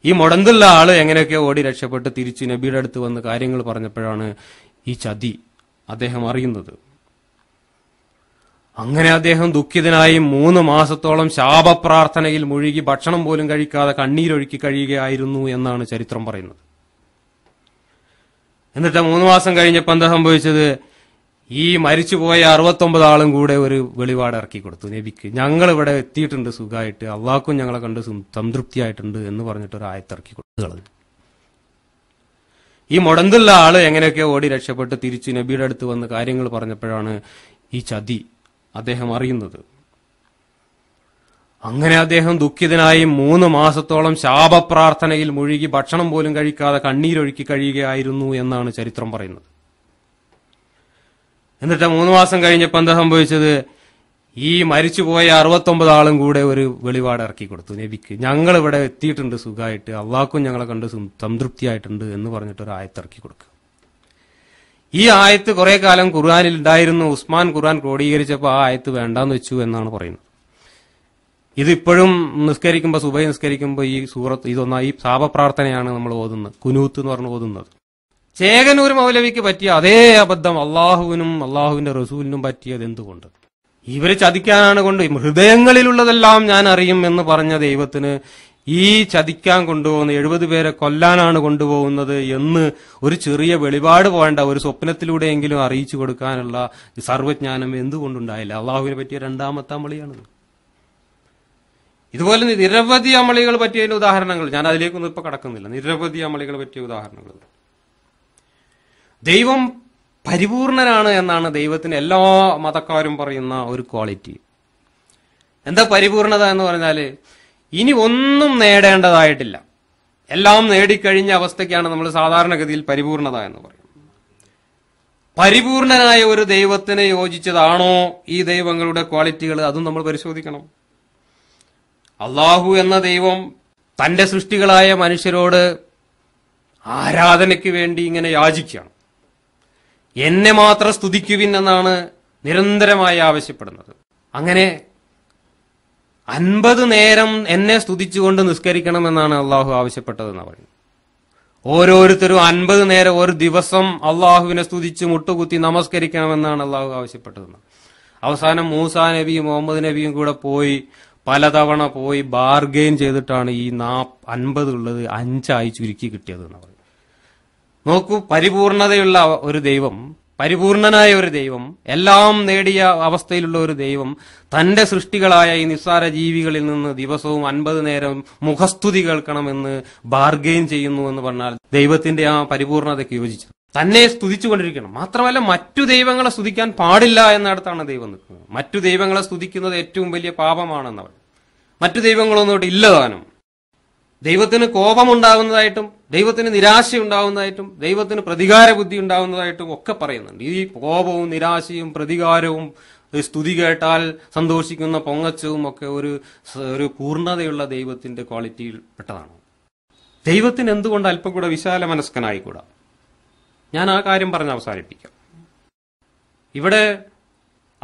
S2: ഈ മുടന്തുള്ള ആള് എങ്ങനെയൊക്കെ ഓടി രക്ഷപ്പെട്ട് തിരിച്ച് നബിയുടെ അടുത്ത് വന്ന് കാര്യങ്ങൾ പറഞ്ഞപ്പോഴാണ് ഈ ചതി അദ്ദേഹം അറിയുന്നത് അങ്ങനെ അദ്ദേഹം ദുഃഖിതനായി മൂന്ന് മാസത്തോളം ശാപപ്രാർത്ഥനയിൽ മുഴുകി ഭക്ഷണം പോലും കഴിക്കാതെ കണ്ണീരൊഴുക്കി കഴിയുകയായിരുന്നു എന്നാണ് ചരിത്രം പറയുന്നത് എന്നിട്ട് മൂന്ന് മാസം കഴിഞ്ഞപ്പോൾ എന്താ സംഭവിച്ചത് ഈ മരിച്ചുപോയ അറുപത്തൊമ്പത് ആളും കൂടെ ഒരു വെളിപാട് ഇറക്കി കൊടുത്തു നബിക്ക് ഞങ്ങൾ ഇവിടെ എത്തിയിട്ടുണ്ട് സുഖമായിട്ട് അള്ളാഹ്ക്കും ഞങ്ങളെ കണ്ട് സംതൃപ്തിയായിട്ടുണ്ട് എന്ന് പറഞ്ഞിട്ട് ഒരു ആയത്തിറക്കി കൊടുത്തു കളഞ്ഞു ഈ മുടന്തുള്ള ആള് എങ്ങനെയൊക്കെ ഓടി രക്ഷപ്പെട്ട് തിരിച്ച് നബിയുടെ അടുത്ത് വന്ന് കാര്യങ്ങൾ പറഞ്ഞപ്പോഴാണ് ഈ ചതി അദ്ദേഹം അറിയുന്നത് അങ്ങനെ അദ്ദേഹം ദുഃഖിതനായി മൂന്ന് മാസത്തോളം ശാപപ്രാർത്ഥനയിൽ മുഴുകി ഭക്ഷണം പോലും കഴിക്കാതെ കണ്ണീരൊഴുക്കി കഴിയുകയായിരുന്നു എന്നാണ് ചരിത്രം പറയുന്നത് എന്നിട്ട് മൂന്ന് മാസം കഴിഞ്ഞപ്പോൾ എന്താ സംഭവിച്ചത് ഈ മരിച്ചുപോയ അറുപത്തൊമ്പത് ആളും കൂടെ ഒരു വെളിപാട് ഇറക്കി കൊടുത്തു നബിക്ക് ഞങ്ങൾ ഇവിടെ എത്തിയിട്ടുണ്ട് സുഖമായിട്ട് അള്ളാക്കും ഞങ്ങളെ കണ്ട് സംതൃപ്തിയായിട്ടുണ്ട് എന്ന് പറഞ്ഞിട്ട് ഒരു ആയത്തിറക്കി കൊടുക്കുക ഈ ആയത്ത് കുറെ കാലം ഖുർആാനിൽ ഉണ്ടായിരുന്നു ഉസ്മാൻ ഖുർആൻ ക്രോഡീകരിച്ചപ്പോൾ ആ ആയത്ത് വേണ്ടാന്ന് വെച്ചു എന്നാണ് പറയുന്നത് ഇതിപ്പോഴും നിസ്കരിക്കുമ്പോൾ സുബൈ നിസ്കരിക്കുമ്പോൾ ഈ സൂറത്ത് ഇതൊന്നാ ഈ ശാപപ്രാർത്ഥനയാണ് നമ്മൾ ഓതുന്നത് കുനൂത്ത് എന്ന് പറഞ്ഞ് ഓതുന്നത് ചേകനൂർ മൗലവിക്ക് പറ്റിയ അതേ അബദ്ധം അള്ളാഹുവിനും അള്ളാഹുവിന്റെ റസൂലിനും പറ്റിയത് എന്തുകൊണ്ട് ഇവരെ ചതിക്കാനാണ് കൊണ്ട് ഹൃദയങ്ങളിലുള്ളതെല്ലാം ഞാൻ അറിയും എന്ന് പറഞ്ഞ ദൈവത്തിന് ഈ ചതിക്കാൻ കൊണ്ടുപോകുന്ന എഴുപത് പേരെ കൊല്ലാനാണ് കൊണ്ടുപോകുന്നത് എന്ന് ഒരു ചെറിയ വെളിപാട് പോകേണ്ട ഒരു സ്വപ്നത്തിലൂടെയെങ്കിലും അറിയിച്ചു കൊടുക്കാനുള്ള സർവജ്ഞാനം എന്തുകൊണ്ടുണ്ടായില്ല അള്ളാഹുവിനെ പറ്റിയ രണ്ടാമത്തെ അമളിയാണിത് ഇതുപോലെ നിരവധി അമളികൾ പറ്റിയ ഉദാഹരണങ്ങൾ ഞാൻ അതിലേക്കൊന്നും ഇപ്പൊ കടക്കുന്നില്ല നിരവധി അമളികൾ പറ്റിയ ഉദാഹരണങ്ങൾ ദൈവം പരിപൂർണനാണ് എന്നാണ് ദൈവത്തിന് എല്ലാ മതക്കാരും പറയുന്ന ഒരു ക്വാളിറ്റി എന്താ പരിപൂർണത എന്ന് പറഞ്ഞാല് ഇനി ഒന്നും നേടേണ്ടതായിട്ടില്ല എല്ലാം നേടിക്കഴിഞ്ഞ അവസ്ഥയ്ക്കാണ് നമ്മൾ സാധാരണഗതിയിൽ പരിപൂർണത എന്ന് പറയും പരിപൂർണനായ ഒരു ദൈവത്തിനെ യോജിച്ചതാണോ ഈ ദൈവങ്ങളുടെ ക്വാളിറ്റികൾ അതും നമ്മൾ പരിശോധിക്കണം അള്ളാഹു എന്ന ദൈവം തന്റെ സൃഷ്ടികളായ മനുഷ്യരോട് ആരാധനയ്ക്ക് വേണ്ടി ഇങ്ങനെ യാചിക്കുകയാണ് എന്നെ മാത്രം സ്തുതിക്കുവിൻ എന്നാണ് നിരന്തരമായി ആവശ്യപ്പെടുന്നത് അങ്ങനെ അൻപത് നേരം എന്നെ സ്തുതിച്ചുകൊണ്ട് എന്നാണ് അള്ളാഹു ആവശ്യപ്പെട്ടതെന്ന് പറഞ്ഞു ഓരോരുത്തരും അൻപത് നേരം ഒരു ദിവസം അള്ളാഹുവിനെ സ്തുതിച്ച് മുട്ടുകുത്തി നമസ്കരിക്കണമെന്നാണ് അള്ളാഹു ആവശ്യപ്പെട്ടതെന്ന് അവസാനം മൂസ നബിയും മുഹമ്മദ് നബിയും കൂടെ പോയി പലതവണ പോയി ബാർഗെയിൻ ചെയ്തിട്ടാണ് ഈ നാ അൻപത് ഉള്ളത് അഞ്ചായി ചുരുക്കി കിട്ടിയത് എന്ന് പറഞ്ഞു നോക്കൂ പരിപൂർണതയുള്ള ഒരു ദൈവം പരിപൂർണനായ ഒരു ദൈവം എല്ലാം നേടിയ അവസ്ഥയിലുള്ള ഒരു ദൈവം തന്റെ സൃഷ്ടികളായ ഈ നിസ്സാര ജീവികളിൽ നിന്ന് ദിവസവും അൻപത് നേരം മുഖസ്തുതി കേൾക്കണമെന്ന് ബാർഗെയിൻ ചെയ്യുന്നു എന്ന് പറഞ്ഞാൽ ദൈവത്തിന്റെ ആ പരിപൂർണതയ്ക്ക് യോജിച്ചു തന്നെ സ്തുതിച്ചുകൊണ്ടിരിക്കണം മാത്രമല്ല മറ്റു ദൈവങ്ങളെ സ്തുതിക്കാൻ പാടില്ല എന്നിടത്താണ് ദൈവം നിൽക്കുന്നത് മറ്റു ദൈവങ്ങളെ സ്തുതിക്കുന്നത് ഏറ്റവും വലിയ പാപമാണെന്നവൻ മറ്റു ദൈവങ്ങളൊന്നും ഇവിടെ ഇല്ല ദൈവത്തിന് കോപമുണ്ടാകുന്നതായിട്ടും ദൈവത്തിന് നിരാശയുണ്ടാവുന്നതായിട്ടും ദൈവത്തിന് പ്രതികാര ബുദ്ധി ഉണ്ടാവുന്നതായിട്ടും ഒക്കെ പറയുന്നുണ്ട് ഈ കോപവും നിരാശയും പ്രതികാരവും സ്തുതി കേട്ടാൽ സന്തോഷിക്കുന്ന പൊങ്ങച്ചവും ഒക്കെ ഒരു ഒരു പൂർണ്ണതയുള്ള ദൈവത്തിന്റെ ക്വാളിറ്റിയിൽ പെട്ടതാണ് ദൈവത്തിന് എന്തുകൊണ്ട് അല്പം കൂടെ വിശാല മനസ്കനായിക്കൂടാ ഞാൻ ആ കാര്യം പറഞ്ഞ് അവസാനിപ്പിക്കാം ഇവിടെ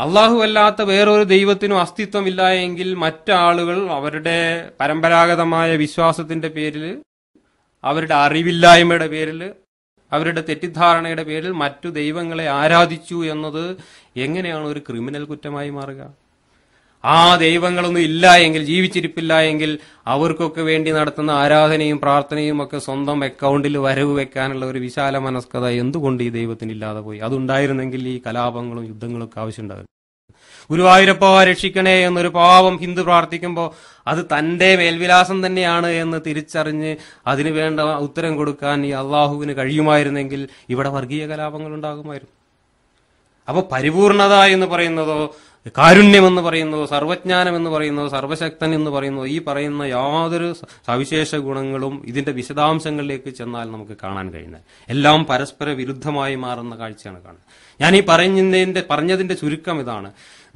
S2: അള്ളാഹു അല്ലാത്ത വേറൊരു ദൈവത്തിനും അസ്തിത്വമില്ല എങ്കിൽ മറ്റാളുകൾ അവരുടെ പരമ്പരാഗതമായ വിശ്വാസത്തിന്റെ പേരിൽ അവരുടെ അറിവില്ലായ്മയുടെ പേരിൽ അവരുടെ തെറ്റിദ്ധാരണയുടെ പേരിൽ മറ്റു ദൈവങ്ങളെ ആരാധിച്ചു എന്നത് എങ്ങനെയാണ് ഒരു ക്രിമിനൽ കുറ്റമായി മാറുക ആ ദൈവങ്ങളൊന്നും ഇല്ല എങ്കിൽ ജീവിച്ചിരിപ്പില്ല എങ്കിൽ അവർക്കൊക്കെ വേണ്ടി നടത്തുന്ന ആരാധനയും പ്രാർത്ഥനയും ഒക്കെ സ്വന്തം അക്കൗണ്ടിൽ വരവ് വെക്കാനുള്ള ഒരു വിശാല മനസ്കത എന്തുകൊണ്ട് ഈ ദൈവത്തിന് ഇല്ലാതെ പോയി അതുണ്ടായിരുന്നെങ്കിൽ ഈ കലാപങ്ങളും യുദ്ധങ്ങളും ഒക്കെ ആവശ്യമുണ്ടാകും ഗുരുവായൂരപ്പ രക്ഷിക്കണേ എന്നൊരു പാവം ഹിന്ദു പ്രാർത്ഥിക്കുമ്പോൾ അത് തൻ്റെ മേൽവിലാസം തന്നെയാണ് എന്ന് തിരിച്ചറിഞ്ഞ് അതിന് വേണ്ട ഉത്തരം കൊടുക്കാൻ ഈ അള്ളാഹുവിന് കഴിയുമായിരുന്നെങ്കിൽ ഇവിടെ വർഗീയ കലാപങ്ങൾ ഉണ്ടാകുമായിരുന്നു അപ്പോൾ പരിപൂർണത എന്ന് പറയുന്നതോ കാരുണ്യം എന്ന് പറയുന്നതോ സർവജ്ഞാനം എന്ന് പറയുന്നതോ സർവശക്തൻ എന്ന് പറയുന്നതോ ഈ പറയുന്ന യാതൊരു സവിശേഷ ഗുണങ്ങളും ഇതിന്റെ വിശദാംശങ്ങളിലേക്ക് ചെന്നാൽ നമുക്ക് കാണാൻ കഴിയുന്നത് എല്ലാം പരസ്പര വിരുദ്ധമായി മാറുന്ന കാഴ്ചയാണ് കാണുന്നത് ഞാൻ ഈ പറഞ്ഞതിന്റെ പറഞ്ഞതിന്റെ ചുരുക്കം ഇതാണ്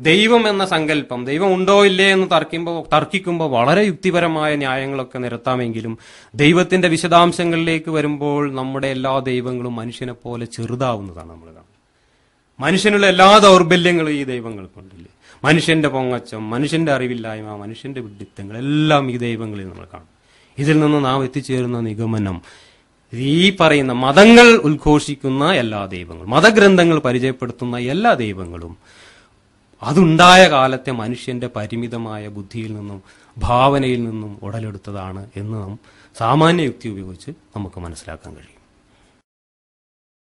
S2: ദൈവം എന്ന സങ്കല്പം ദൈവം ഉണ്ടോ ഇല്ലേ എന്ന് തർക്കുമ്പോൾ തർക്കിക്കുമ്പോൾ വളരെ യുക്തിപരമായ ന്യായങ്ങളൊക്കെ നിരത്താമെങ്കിലും ദൈവത്തിന്റെ വിശദാംശങ്ങളിലേക്ക് വരുമ്പോൾ നമ്മുടെ എല്ലാ ദൈവങ്ങളും മനുഷ്യനെ പോലെ ചെറുതാവുന്നതാണ് നമ്മൾ കാണുന്നത് മനുഷ്യനുള്ള എല്ലാ ദൗർബല്യങ്ങളും ഈ ദൈവങ്ങൾക്കുണ്ടല്ലേ മനുഷ്യന്റെ പൊങ്ങച്ചം മനുഷ്യന്റെ അറിവില്ലായ്മ മനുഷ്യന്റെ വിഡിത്തങ്ങൾ എല്ലാം ഈ ദൈവങ്ങളിൽ നമ്മൾ കാണും ഇതിൽ നിന്ന് നാം എത്തിച്ചേരുന്ന നിഗമനം ഈ പറയുന്ന മതങ്ങൾ ഉദ്ഘോഷിക്കുന്ന എല്ലാ ദൈവങ്ങളും മതഗ്രന്ഥങ്ങൾ പരിചയപ്പെടുത്തുന്ന എല്ലാ ദൈവങ്ങളും അതുണ്ടായ കാലത്തെ മനുഷ്യന്റെ പരിമിതമായ ബുദ്ധിയിൽ നിന്നും
S1: ഭാവനയിൽ നിന്നും ഉടലെടുത്തതാണ് എന്ന് നാം സാമാന്യ യുക്തി ഉപയോഗിച്ച് നമുക്ക് മനസ്സിലാക്കാൻ കഴിയും